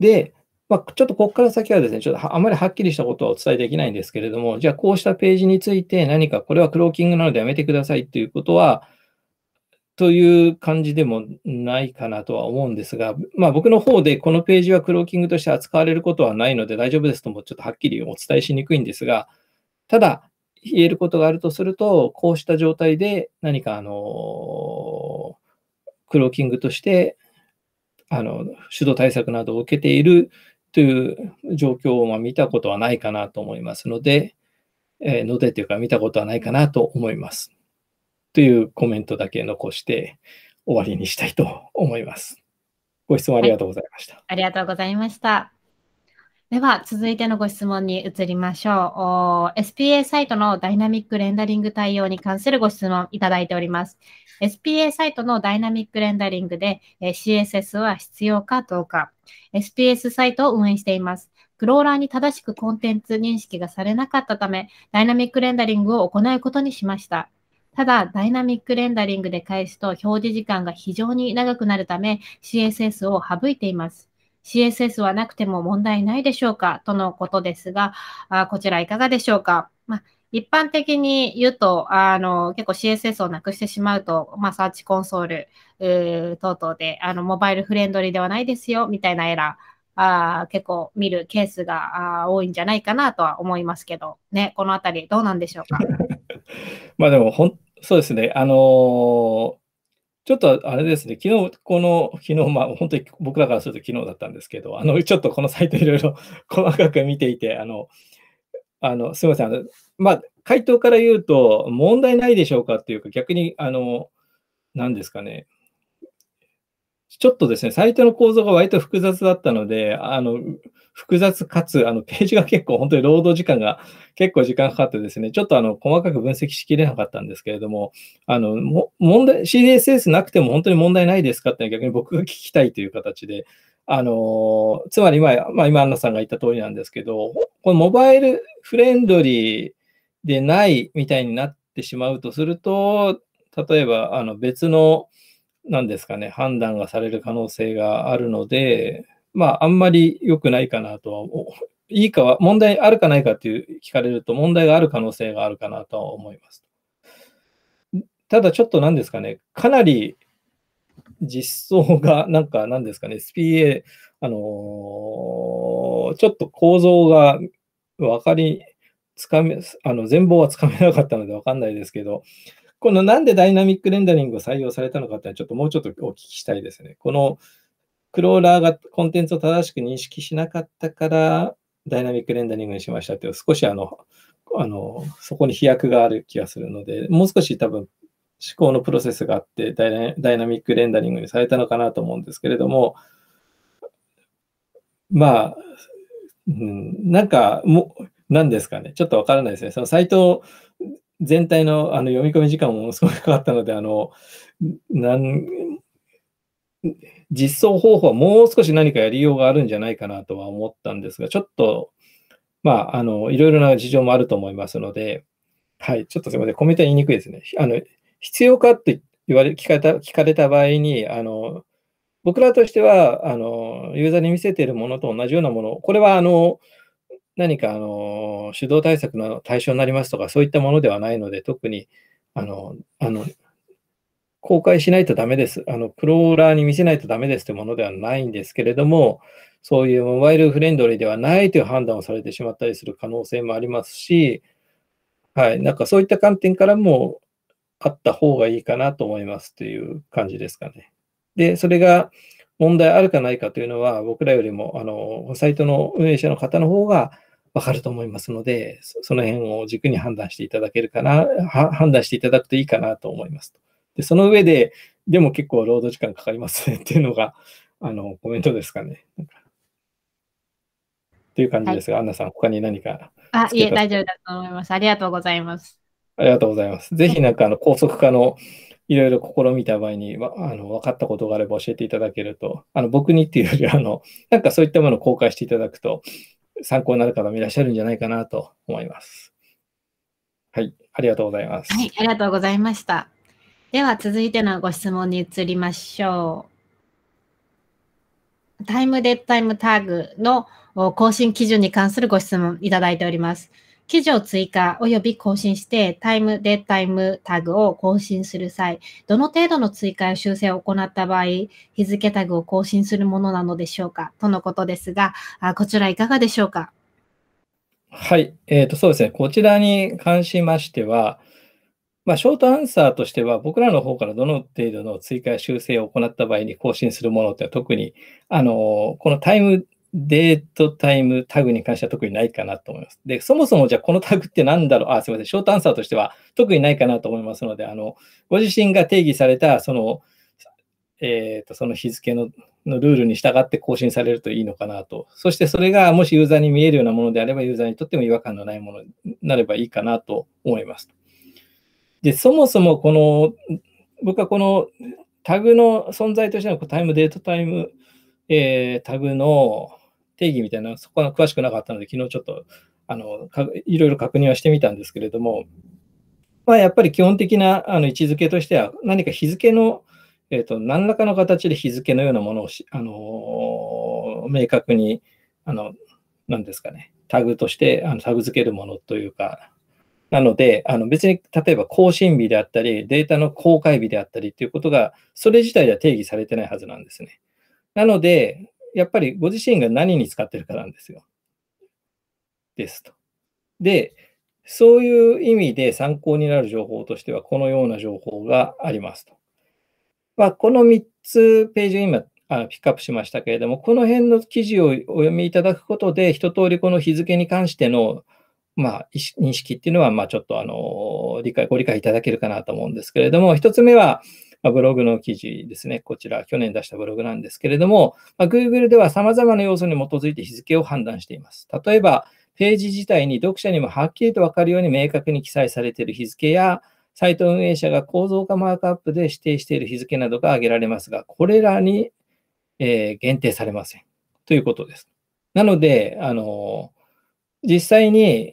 で、まあ、ちょっとここから先はですね、ちょっとあまりはっきりしたことはお伝えできないんですけれども、じゃあこうしたページについて何かこれはクローキングなのでやめてくださいということは、という感じでもないかなとは思うんですが、まあ、僕の方でこのページはクローキングとして扱われることはないので大丈夫ですともちょっとはっきりお伝えしにくいんですが、ただ言えることがあるとすると、こうした状態で何かあのクローキングとしてあの主導対策などを受けているという状況をま見たことはないかなと思いますので、えのでというか見たことはないかなと思います。というコメントだけ残して終わりにしたいと思います。ご質問ありがとうございました。はい、ありがとうございました。では、続いてのご質問に移りましょう。SPA サイトのダイナミックレンダリング対応に関するご質問いただいております。SPA サイトのダイナミックレンダリングで CSS は必要かどうか。SPS サイトを運営しています。クローラーに正しくコンテンツ認識がされなかったため、ダイナミックレンダリングを行うことにしました。ただ、ダイナミックレンダリングで返すと表示時間が非常に長くなるため CSS を省いています。CSS はなくても問題ないでしょうかとのことですが、あこちらいかがでしょうか、まあ、一般的に言うと、あの結構 CSS をなくしてしまうと、まあ、サーチコンソールー等々であのモバイルフレンドリーではないですよみたいなエラー。あ結構見るケースが多いんじゃないかなとは思いますけど、ね、このあたりどうなんでしょうか。まあでも本そうですね。あのー、ちょっとあれですね、昨日、この、昨日、まあ、本当に僕らからすると昨日だったんですけど、あの、ちょっとこのサイトいろいろ細かく見ていて、あの、あのすみません、あのまあ、回答から言うと、問題ないでしょうかっていうか、逆に、あの、何ですかね、ちょっとですね、サイトの構造が割と複雑だったので、あの、複雑かつ、あの、ページが結構本当に労働時間が結構時間かかってですね、ちょっとあの、細かく分析しきれなかったんですけれども、あの、問題、CDSS なくても本当に問題ないですかって逆に僕が聞きたいという形で、あの、つまり今、まあ、今、アンナさんが言った通りなんですけど、このモバイルフレンドリーでないみたいになってしまうとすると、例えば、あの、別の、何ですかね、判断がされる可能性があるので、まあ、あんまり良くないかなとは、いいかは、問題あるかないかっていう聞かれると、問題がある可能性があるかなとは思います。ただ、ちょっとなんですかね、かなり実装が、なんか、なんですかね、SPA、あのー、ちょっと構造が分かり、つかめ、あの、全貌はつかめなかったので分かんないですけど、このなんでダイナミックレンダリングを採用されたのかってのはちょっともうちょっとお聞きしたいですね。このクローラーがコンテンツを正しく認識しなかったからダイナミックレンダリングにしましたっていう少しあの、あの、そこに飛躍がある気がするので、もう少し多分思考のプロセスがあってダイナミックレンダリングにされたのかなと思うんですけれども、まあ、うん、なんかも、なんですかね、ちょっとわからないですね。そのサイト全体のあの読み込み時間もものすごくかかったので、あの、なん実装方法はもう少し何かやりようがあるんじゃないかなとは思ったんですが、ちょっと、まあ、あの、いろいろな事情もあると思いますので、はい、ちょっとすみません、コメント言いにくいですね。あの、必要かって言われ、聞かれた、聞かれた場合に、あの、僕らとしては、あの、ユーザーに見せているものと同じようなもの、これは、あの、何かあの指導対策の対象になりますとか、そういったものではないので、特にあのあの公開しないとダメです。あの、クローラーに見せないとダメですというものではないんですけれども、そういうモバイルフレンドリーではないという判断をされてしまったりする可能性もありますし、はい、なんかそういった観点からもあった方がいいかなと思いますという感じですかね。で、それが問題あるかないかというのは、僕らよりも、あの、サイトの運営者の方の方が、わかると思いますので、その辺を軸に判断していただけるかな、判断していただくといいかなと思います。で、その上で、でも結構労働時間かかりますねっていうのが、あの、コメントですかね。という感じですが、はい、アンナさん、他に何かあ、いえ、大丈夫だと思います。ありがとうございます。ありがとうございます。ぜひ、なんか、あの、高速化のいろいろ試みた場合に、あの、分かったことがあれば教えていただけると、あの、僕にっていうより、あの、なんかそういったものを公開していただくと、参考になる方もいらっしゃるんじゃないかなと思います。はい、ありがとうございます。はい、ありがとうございました。では続いてのご質問に移りましょう。タイムデッドタイムタグの更新基準に関するご質問いただいております。記事を追加及び更新して、タイム、データイムタグを更新する際、どの程度の追加や修正を行った場合、日付タグを更新するものなのでしょうかとのことですが、あこちらいかがでしょうかはい、えーと、そうですね。こちらに関しましては、まあ、ショートアンサーとしては、僕らの方からどの程度の追加や修正を行った場合に更新するものって特に、あの、このタイムデートタイムタグに関しては特にないかなと思います。で、そもそもじゃあこのタグって何だろうあ、すみません。ショートアンサーとしては特にないかなと思いますので、あの、ご自身が定義された、その、えっ、ー、と、その日付ののルールに従って更新されるといいのかなと。そしてそれがもしユーザーに見えるようなものであれば、ユーザーにとっても違和感のないものになればいいかなと思います。で、そもそもこの、僕はこのタグの存在としてのタイムデートタイム、えー、タグの定義みたいな、そこは詳しくなかったので、昨日ちょっとあのいろいろ確認はしてみたんですけれども、まあ、やっぱり基本的なあの位置づけとしては、何か日付の、えーと、何らかの形で日付のようなものをし、あの明確に、あの何ですかね、タグとしてあのタグ付けるものというか、なので、あの別に例えば更新日であったり、データの公開日であったりということが、それ自体では定義されてないはずなんですね。なので、やっぱりご自身が何に使ってるかなんですよ。ですと。で、そういう意味で参考になる情報としては、このような情報がありますと。まあ、この3つページを今あピックアップしましたけれども、この辺の記事をお読みいただくことで、一通りこの日付に関しての、まあ、認識っていうのは、まあ、ちょっとあの理解ご理解いただけるかなと思うんですけれども、1つ目は、まあ、ブログの記事ですね。こちら、去年出したブログなんですけれども、まあ、Google では様々な要素に基づいて日付を判断しています。例えば、ページ自体に読者にもはっきりとわかるように明確に記載されている日付や、サイト運営者が構造化マークアップで指定している日付などが挙げられますが、これらに、えー、限定されません。ということです。なので、あのー、実際に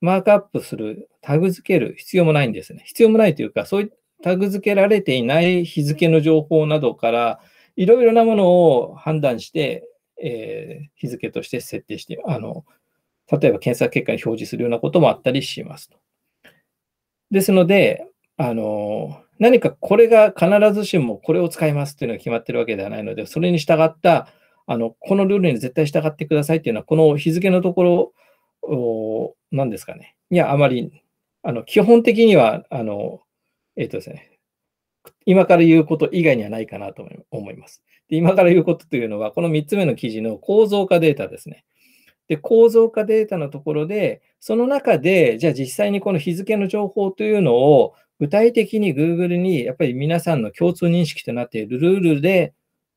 マークアップする、タグ付ける必要もないんですね。必要もないというか、そういったタグ付けられていない日付の情報などから、いろいろなものを判断して、えー、日付として設定して、あの、例えば検索結果に表示するようなこともあったりしますと。ですので、あの、何かこれが必ずしもこれを使いますというのが決まってるわけではないので、それに従った、あの、このルールに絶対従ってくださいというのは、この日付のところ、なんですかね。いや、あまり、あの、基本的には、あの、えっ、ー、とですね、今から言うこと以外にはないかなと思います。で今から言うことというのは、この3つ目の記事の構造化データですね。で構造化データのところで、その中で、じゃあ実際にこの日付の情報というのを、具体的に Google にやっぱり皆さんの共通認識となっているルールで、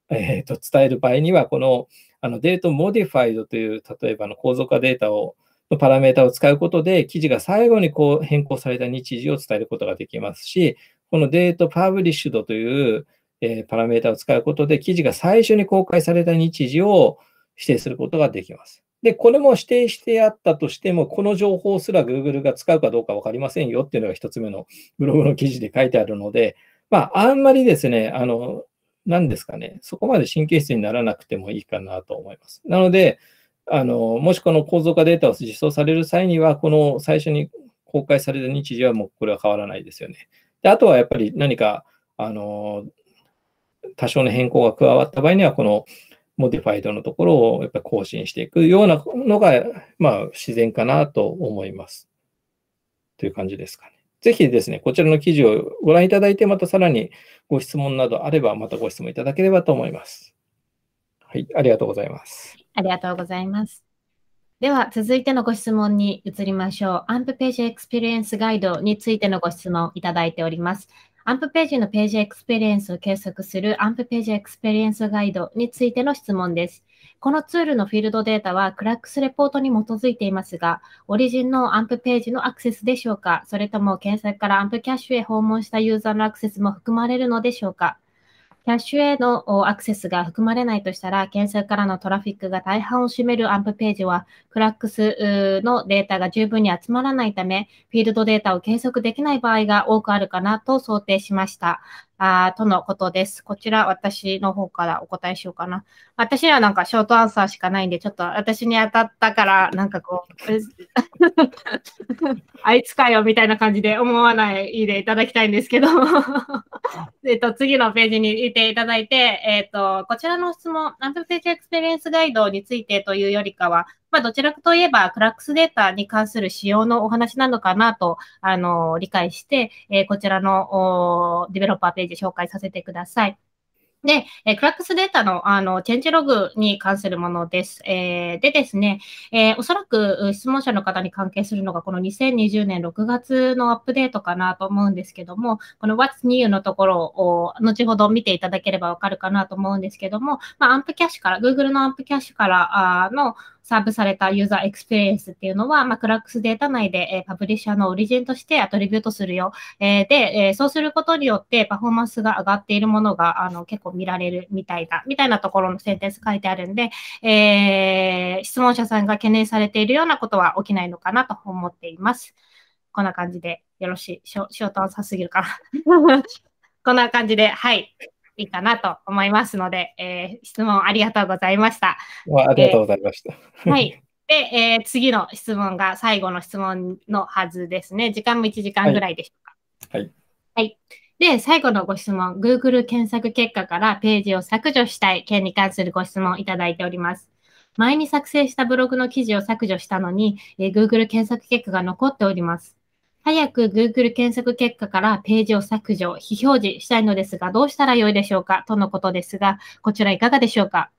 えー、と伝える場合には、このあのデートモディファイドという、例えばの構造化データをのパラメータを使うことで、記事が最後にこう変更された日時を伝えることができますし、このデートパブリッシュドという、えー、パラメータを使うことで、記事が最初に公開された日時を指定することができます。で、これも指定してあったとしても、この情報すら Google が使うかどうか分かりませんよっていうのが一つ目のブログの記事で書いてあるので、まあ、あんまりですね、あの、何ですかね、そこまで神経質にならなくてもいいかなと思います。なので、あのもしこの構造化データを実装される際には、この最初に公開された日時はもうこれは変わらないですよね。であとはやっぱり何かあの多少の変更が加わった場合には、このモディファイドのところをやっぱ更新していくようなのが、まあ、自然かなと思います。という感じですかね。ぜひですね、こちらの記事をご覧いただいて、またさらにご質問などあれば、またご質問いただければと思います。はい、ありがとうございます。ありがとうございます。では、続いてのご質問に移りましょう。アンプページエクスペリエンスガイドについてのご質問いただいております。アンプページのページエクスペリエンスを計測するアンプページエクスペリエンスガイドについての質問です。このツールのフィールドデータはクラックスレポートに基づいていますが、オリジンのアンプページのアクセスでしょうかそれとも検索からアンプキャッシュへ訪問したユーザーのアクセスも含まれるのでしょうかキャッシュへのアクセスが含まれないとしたら、検索からのトラフィックが大半を占めるアンプページは、クラックスのデータが十分に集まらないため、フィールドデータを計測できない場合が多くあるかなと想定しました。あとのことです。こちら、私の方からお答えしようかな。私にはなんかショートアンサーしかないんで、ちょっと私に当たったから、なんかこう、あいつかよみたいな感じで思わないでいただきたいんですけどえっ と、次のページにいていただいて、えっ、ー、と、こちらの質問、アンドページエクスペリエンスガイドについてというよりかは、まあ、どちらかといえば、クラックスデータに関する仕様のお話なのかなと、あの、理解して、えー、こちらのディベロッパーページ紹介させてください。で、えクラックスデータの、あの、チェンジログに関するものです。えー、でですね、えー、おそらく質問者の方に関係するのが、この2020年6月のアップデートかなと思うんですけども、この What's New のところを、後ほど見ていただければわかるかなと思うんですけども、まあ、アンプキャッシュから、Google のアンプキャッシュからの、サーブされたユーザーエクスペリエンスっていうのは、まあ、クラックスデータ内で、えパブリッシャーのオリジンとしてアトリビュートするよ。えで、えそうすることによってパフォーマンスが上がっているものが、あの、結構見られるみたいだ、みたいなところのセンテンス書いてあるんで、えー、質問者さんが懸念されているようなことは起きないのかなと思っています。こんな感じでよろしい。しょ、しょアンサーすぎるかな。こんな感じで、はい。いいかなと思いますので、えー、質問ありがとうございました。ありがとうございました。はい。で、えー、次の質問が最後の質問のはずですね。時間も1時間ぐらいでしょうか。はい。はい、で、最後のご質問、Google 検索結果からページを削除したい件に関するご質問をいただいております。前に作成したブログの記事を削除したのに、えー、Google 検索結果が残っております。早く Google 検索結果からページを削除、非表示したいのですが、どうしたらよいでしょうかとのことですが、こちらいかがでしょうか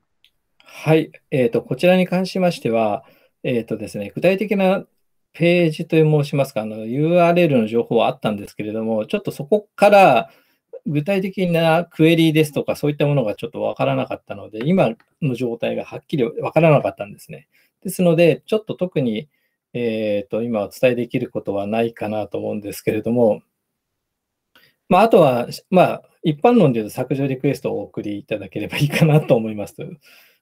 はい、えーと、こちらに関しましては、えーとですね、具体的なページと申しますかあの、URL の情報はあったんですけれども、ちょっとそこから具体的なクエリですとか、そういったものがちょっと分からなかったので、今の状態がはっきり分からなかったんですね。ですので、ちょっと特にえー、と、今お伝えできることはないかなと思うんですけれども、まあ、あとは、まあ、一般論で言うと削除リクエストをお送りいただければいいかなと思います。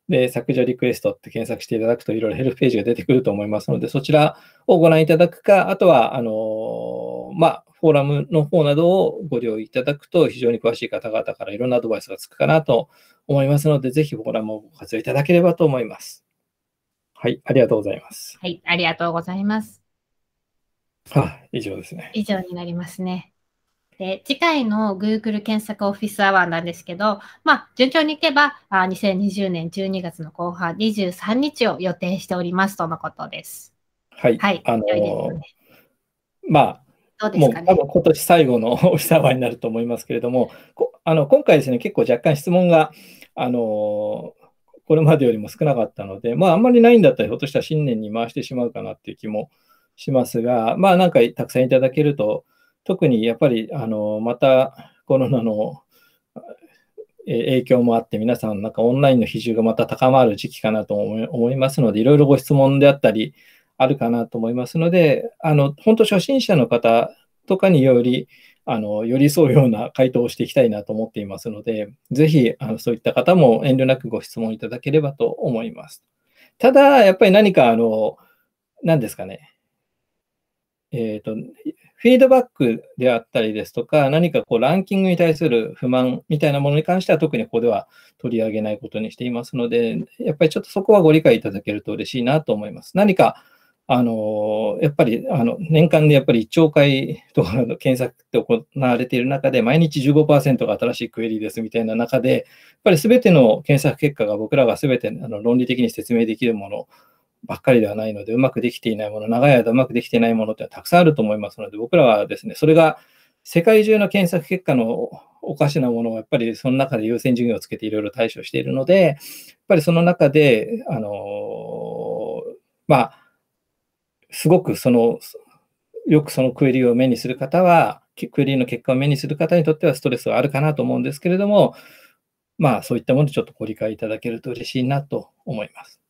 で、削除リクエストって検索していただくといろいろヘルプページが出てくると思いますので、そちらをご覧いただくか、あとは、あのまあ、フォーラムの方などをご利用いただくと、非常に詳しい方々からいろんなアドバイスがつくかなと思いますので、ぜひフォーラムをご活用いただければと思います。はい、ありがとうございます。はい、ありがとうございます。あ、以上ですね。以上になりますね。で次回の Google 検索オフィスアワーなんですけど、まあ、順調にいけばあ2020年12月の後半23日を予定しておりますとのことです。はい。はい、あのーね、まあ、どうですかね、もう多分今年最後の オフィスアワーになると思いますけれども、あの今回ですね、結構若干質問が、あのーこれまでよりも少なかったので、まあ、あんまりないんだったら、ひょっとしたら新年に回してしまうかなっていう気もしますが、まあ、なんかたくさんいただけると、特にやっぱり、あの、またコロナの影響もあって、皆さん、なんかオンラインの比重がまた高まる時期かなと思いますので、いろいろご質問であったり、あるかなと思いますので、あの、本当初心者の方とかにより、あの寄り添うような回答をしていきたいなと思っていますので、ぜひあのそういった方も遠慮なくご質問いただければと思います。ただ、やっぱり何か、あの、何ですかね、えっ、ー、と、フィードバックであったりですとか、何かこうランキングに対する不満みたいなものに関しては、特にここでは取り上げないことにしていますので、やっぱりちょっとそこはご理解いただけると嬉しいなと思います。何かあの、やっぱり、あの、年間でやっぱり1兆回とかの検索って行われている中で、毎日15%が新しいクエリですみたいな中で、やっぱり全ての検索結果が僕らが全てあの論理的に説明できるものばっかりではないので、うまくできていないもの、長い間うまくできていないものってたくさんあると思いますので、僕らはですね、それが世界中の検索結果のおかしなものをやっぱりその中で優先順位をつけていろいろ対処しているので、やっぱりその中で、あの、まあ、すごくその、よくそのクエリを目にする方は、クエリの結果を目にする方にとってはストレスはあるかなと思うんですけれども、まあそういったものでちょっとご理解いただけると嬉しいなと思います。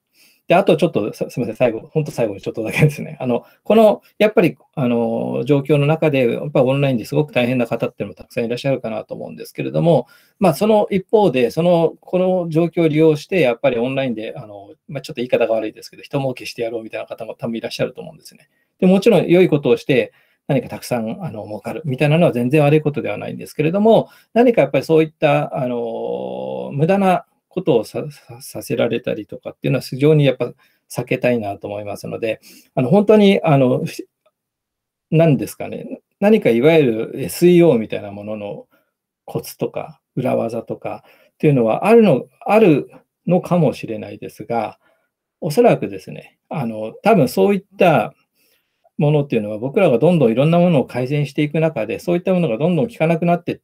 で、あとちょっとすみません、最後、本当最後にちょっとだけですね。あの、この、やっぱり、あの、状況の中で、やっぱオンラインですごく大変な方っていうのもたくさんいらっしゃるかなと思うんですけれども、まあ、その一方で、その、この状況を利用して、やっぱりオンラインで、あの、まあ、ちょっと言い方が悪いですけど、人儲けしてやろうみたいな方も多分いらっしゃると思うんですね。で、もちろん良いことをして、何かたくさんあの儲かるみたいなのは全然悪いことではないんですけれども、何かやっぱりそういったあの無駄なことをさせられたりとかっていうのは非常にやっぱ避けたいなと思いますので、あの本当にあの何ですかね、何かいわゆる SEO みたいなもののコツとか裏技とかっていうのはあるのあるのかもしれないですが、おそらくですね、あの多分そういったものっていうのは僕らがどんどんいろんなものを改善していく中で、そういったものがどんどん効かなくなって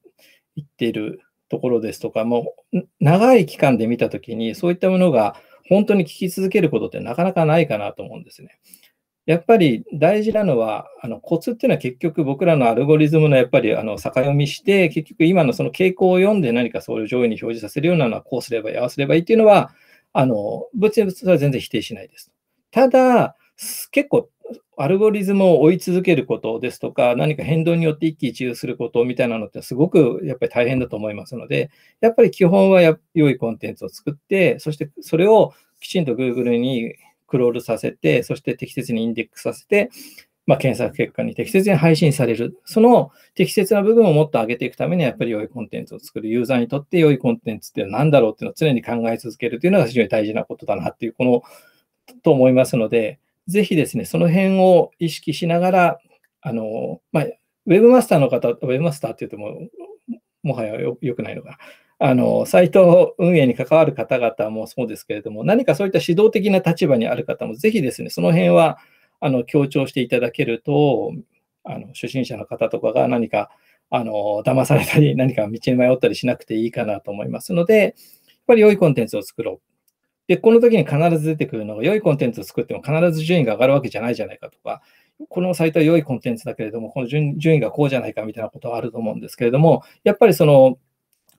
いっているところですとか、もう長い期間で見たときに、そういったものが本当に聞き続けることってなかなかないかなと思うんですね。やっぱり大事なのは、あのコツっていうのは結局僕らのアルゴリズムのやっぱりあの逆読みして、結局今のその傾向を読んで何かそういう上位に表示させるようなのはこうすればいい、あすればいいっていうのは、あの、物理物は全然否定しないです。ただ、結構アルゴリズムを追い続けることですとか、何か変動によって一喜一憂することみたいなのってすごくやっぱり大変だと思いますので、やっぱり基本は良いコンテンツを作って、そしてそれをきちんと Google にクロールさせて、そして適切にインデックスさせて、まあ、検索結果に適切に配信される。その適切な部分をもっと上げていくためには、やっぱり良いコンテンツを作る。ユーザーにとって良いコンテンツっていうのは何だろうっていうのを常に考え続けるというのが非常に大事なことだなっていう、この、と思いますので、ぜひですね、その辺を意識しながら、あの、まあ、ウェブマスターの方、ウェブマスターって言っても、もはやよくないのかあの、サイト運営に関わる方々もそうですけれども、何かそういった指導的な立場にある方も、ぜひですね、その辺は、あの、強調していただけると、あの、初心者の方とかが何か、あの、騙されたり、何か道に迷ったりしなくていいかなと思いますので、やっぱり良いコンテンツを作ろう。で、この時に必ず出てくるのが、良いコンテンツを作っても必ず順位が上がるわけじゃないじゃないかとか、このサイトは良いコンテンツだけれども、この順位がこうじゃないかみたいなことはあると思うんですけれども、やっぱりその、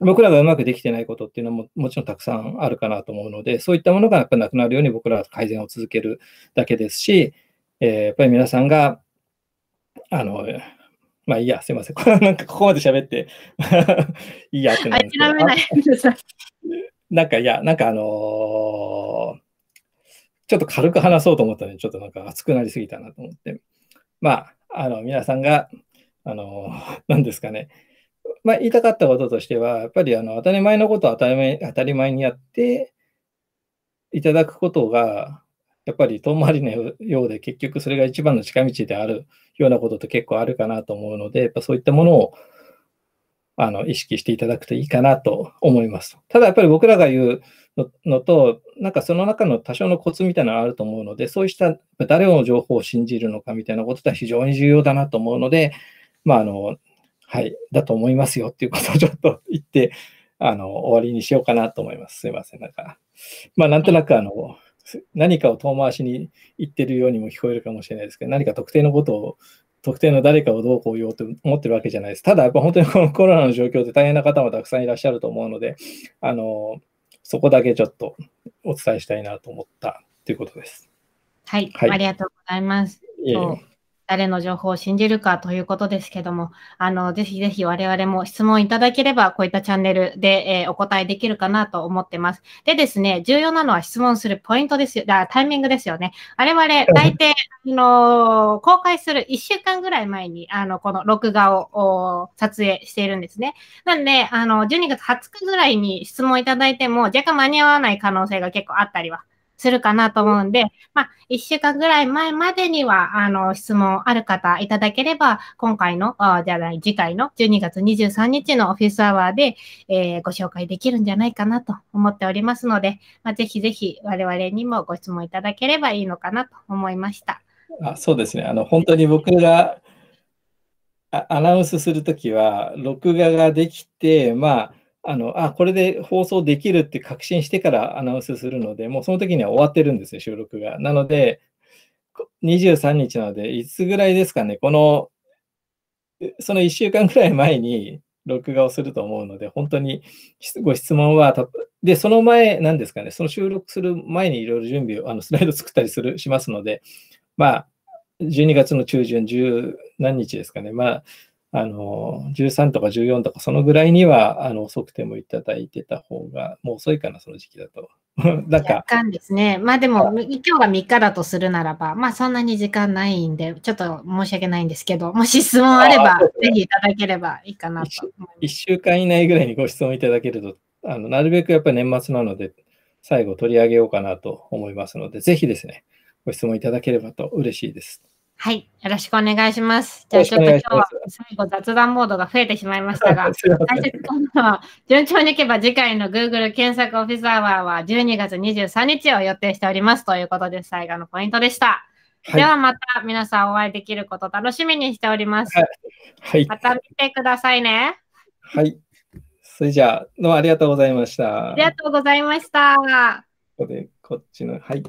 僕らがうまくできてないことっていうのももちろんたくさんあるかなと思うので、そういったものがやっぱなくなるように僕らは改善を続けるだけですし、えー、やっぱり皆さんが、あの、まあいいや、すいません。これなんかここまで喋って いいやってなんですけど。諦めない。なんかいや、なんかあのー、ちょっと軽く話そうと思ったのに、ちょっとなんか熱くなりすぎたなと思って。まあ、あの、皆さんが、あのー、何 ですかね。まあ、言いたかったこととしては、やっぱりあの当たり前のことを当たり前当たり前にやっていただくことが、やっぱり遠回りのようで、結局それが一番の近道であるようなことって結構あるかなと思うので、やっぱそういったものをあの意識していただくといいかなと思います。ただやっぱり僕らが言うのと、なんかその中の多少のコツみたいなのがあると思うので、そうした誰の情報を信じるのかみたいなことは非常に重要だなと思うので、まああの、はい、だと思いますよっていうことをちょっと言って、あの、終わりにしようかなと思います。すいません。なんか、まあなんとなくあの、何かを遠回しに言ってるようにも聞こえるかもしれないですけど、何か特定のことを特定の誰かをどうこう言おうと思ってるわけじゃないです。ただ、やっぱ本当にこの コロナの状況で大変な方もたくさんいらっしゃると思うので、あのそこだけちょっとお伝えしたいなと思ったということです。はい、はい、ありがとうございます。いええ誰の情報を信じるかということですけども、あの、ぜひぜひ我々も質問いただければ、こういったチャンネルで、えー、お答えできるかなと思ってます。でですね、重要なのは質問するポイントですよ、だタイミングですよね。我々、大抵、あの公開する1週間ぐらい前に、あの、この録画を撮影しているんですね。なんで、あの、12月20日ぐらいに質問いただいても、若干間に合わない可能性が結構あったりはするかなと思うんで、まあ、1週間ぐらい前までには、あの、質問ある方いただければ、今回の、あじゃない、次回の12月23日のオフィスアワーで、えー、ご紹介できるんじゃないかなと思っておりますので、まあ、ぜひぜひ我々にもご質問いただければいいのかなと思いました。あそうですね。あの、本当に僕がアナウンスするときは、録画ができて、まあ、あの、あ、これで放送できるって確信してからアナウンスするので、もうその時には終わってるんですよ、収録が。なので、23日なので、いつぐらいですかね、この、その1週間ぐらい前に録画をすると思うので、本当にご質問は、で、その前、なんですかね、その収録する前にいろいろ準備を、あのスライド作ったりするしますので、まあ、12月の中旬、十何日ですかね、まあ、あの、13とか14とか、そのぐらいには、あの、遅くてもいただいてた方が、もう遅いかな、その時期だと。なんか。若干ですね。まあでも、今日が3日だとするならば、まあそんなに時間ないんで、ちょっと申し訳ないんですけど、もし質問あれば、ぜひいただければいいかなと1。1週間以内ぐらいにご質問いただけると、あの、なるべくやっぱり年末なので、最後取り上げようかなと思いますので、ぜひですね、ご質問いただければと嬉しいです。はい、よろしくお願いします。じゃあちょっと今日は最後雑談モードが増えてしまいましたが、大切なのは順調にいけば次回の Google 検索オフィスアワーは12月23日を予定しておりますということで最後のポイントでした。はい、ではまた皆さんお会いできること楽しみにしております。はい、また見てくださいね。はい。それじゃあ、どうもありがとうございました。ありがとうございました。ここで、こっちの、はい。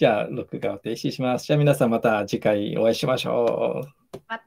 じゃあ、録画を停止します。じゃあ、皆さんまた次回お会いしましょう。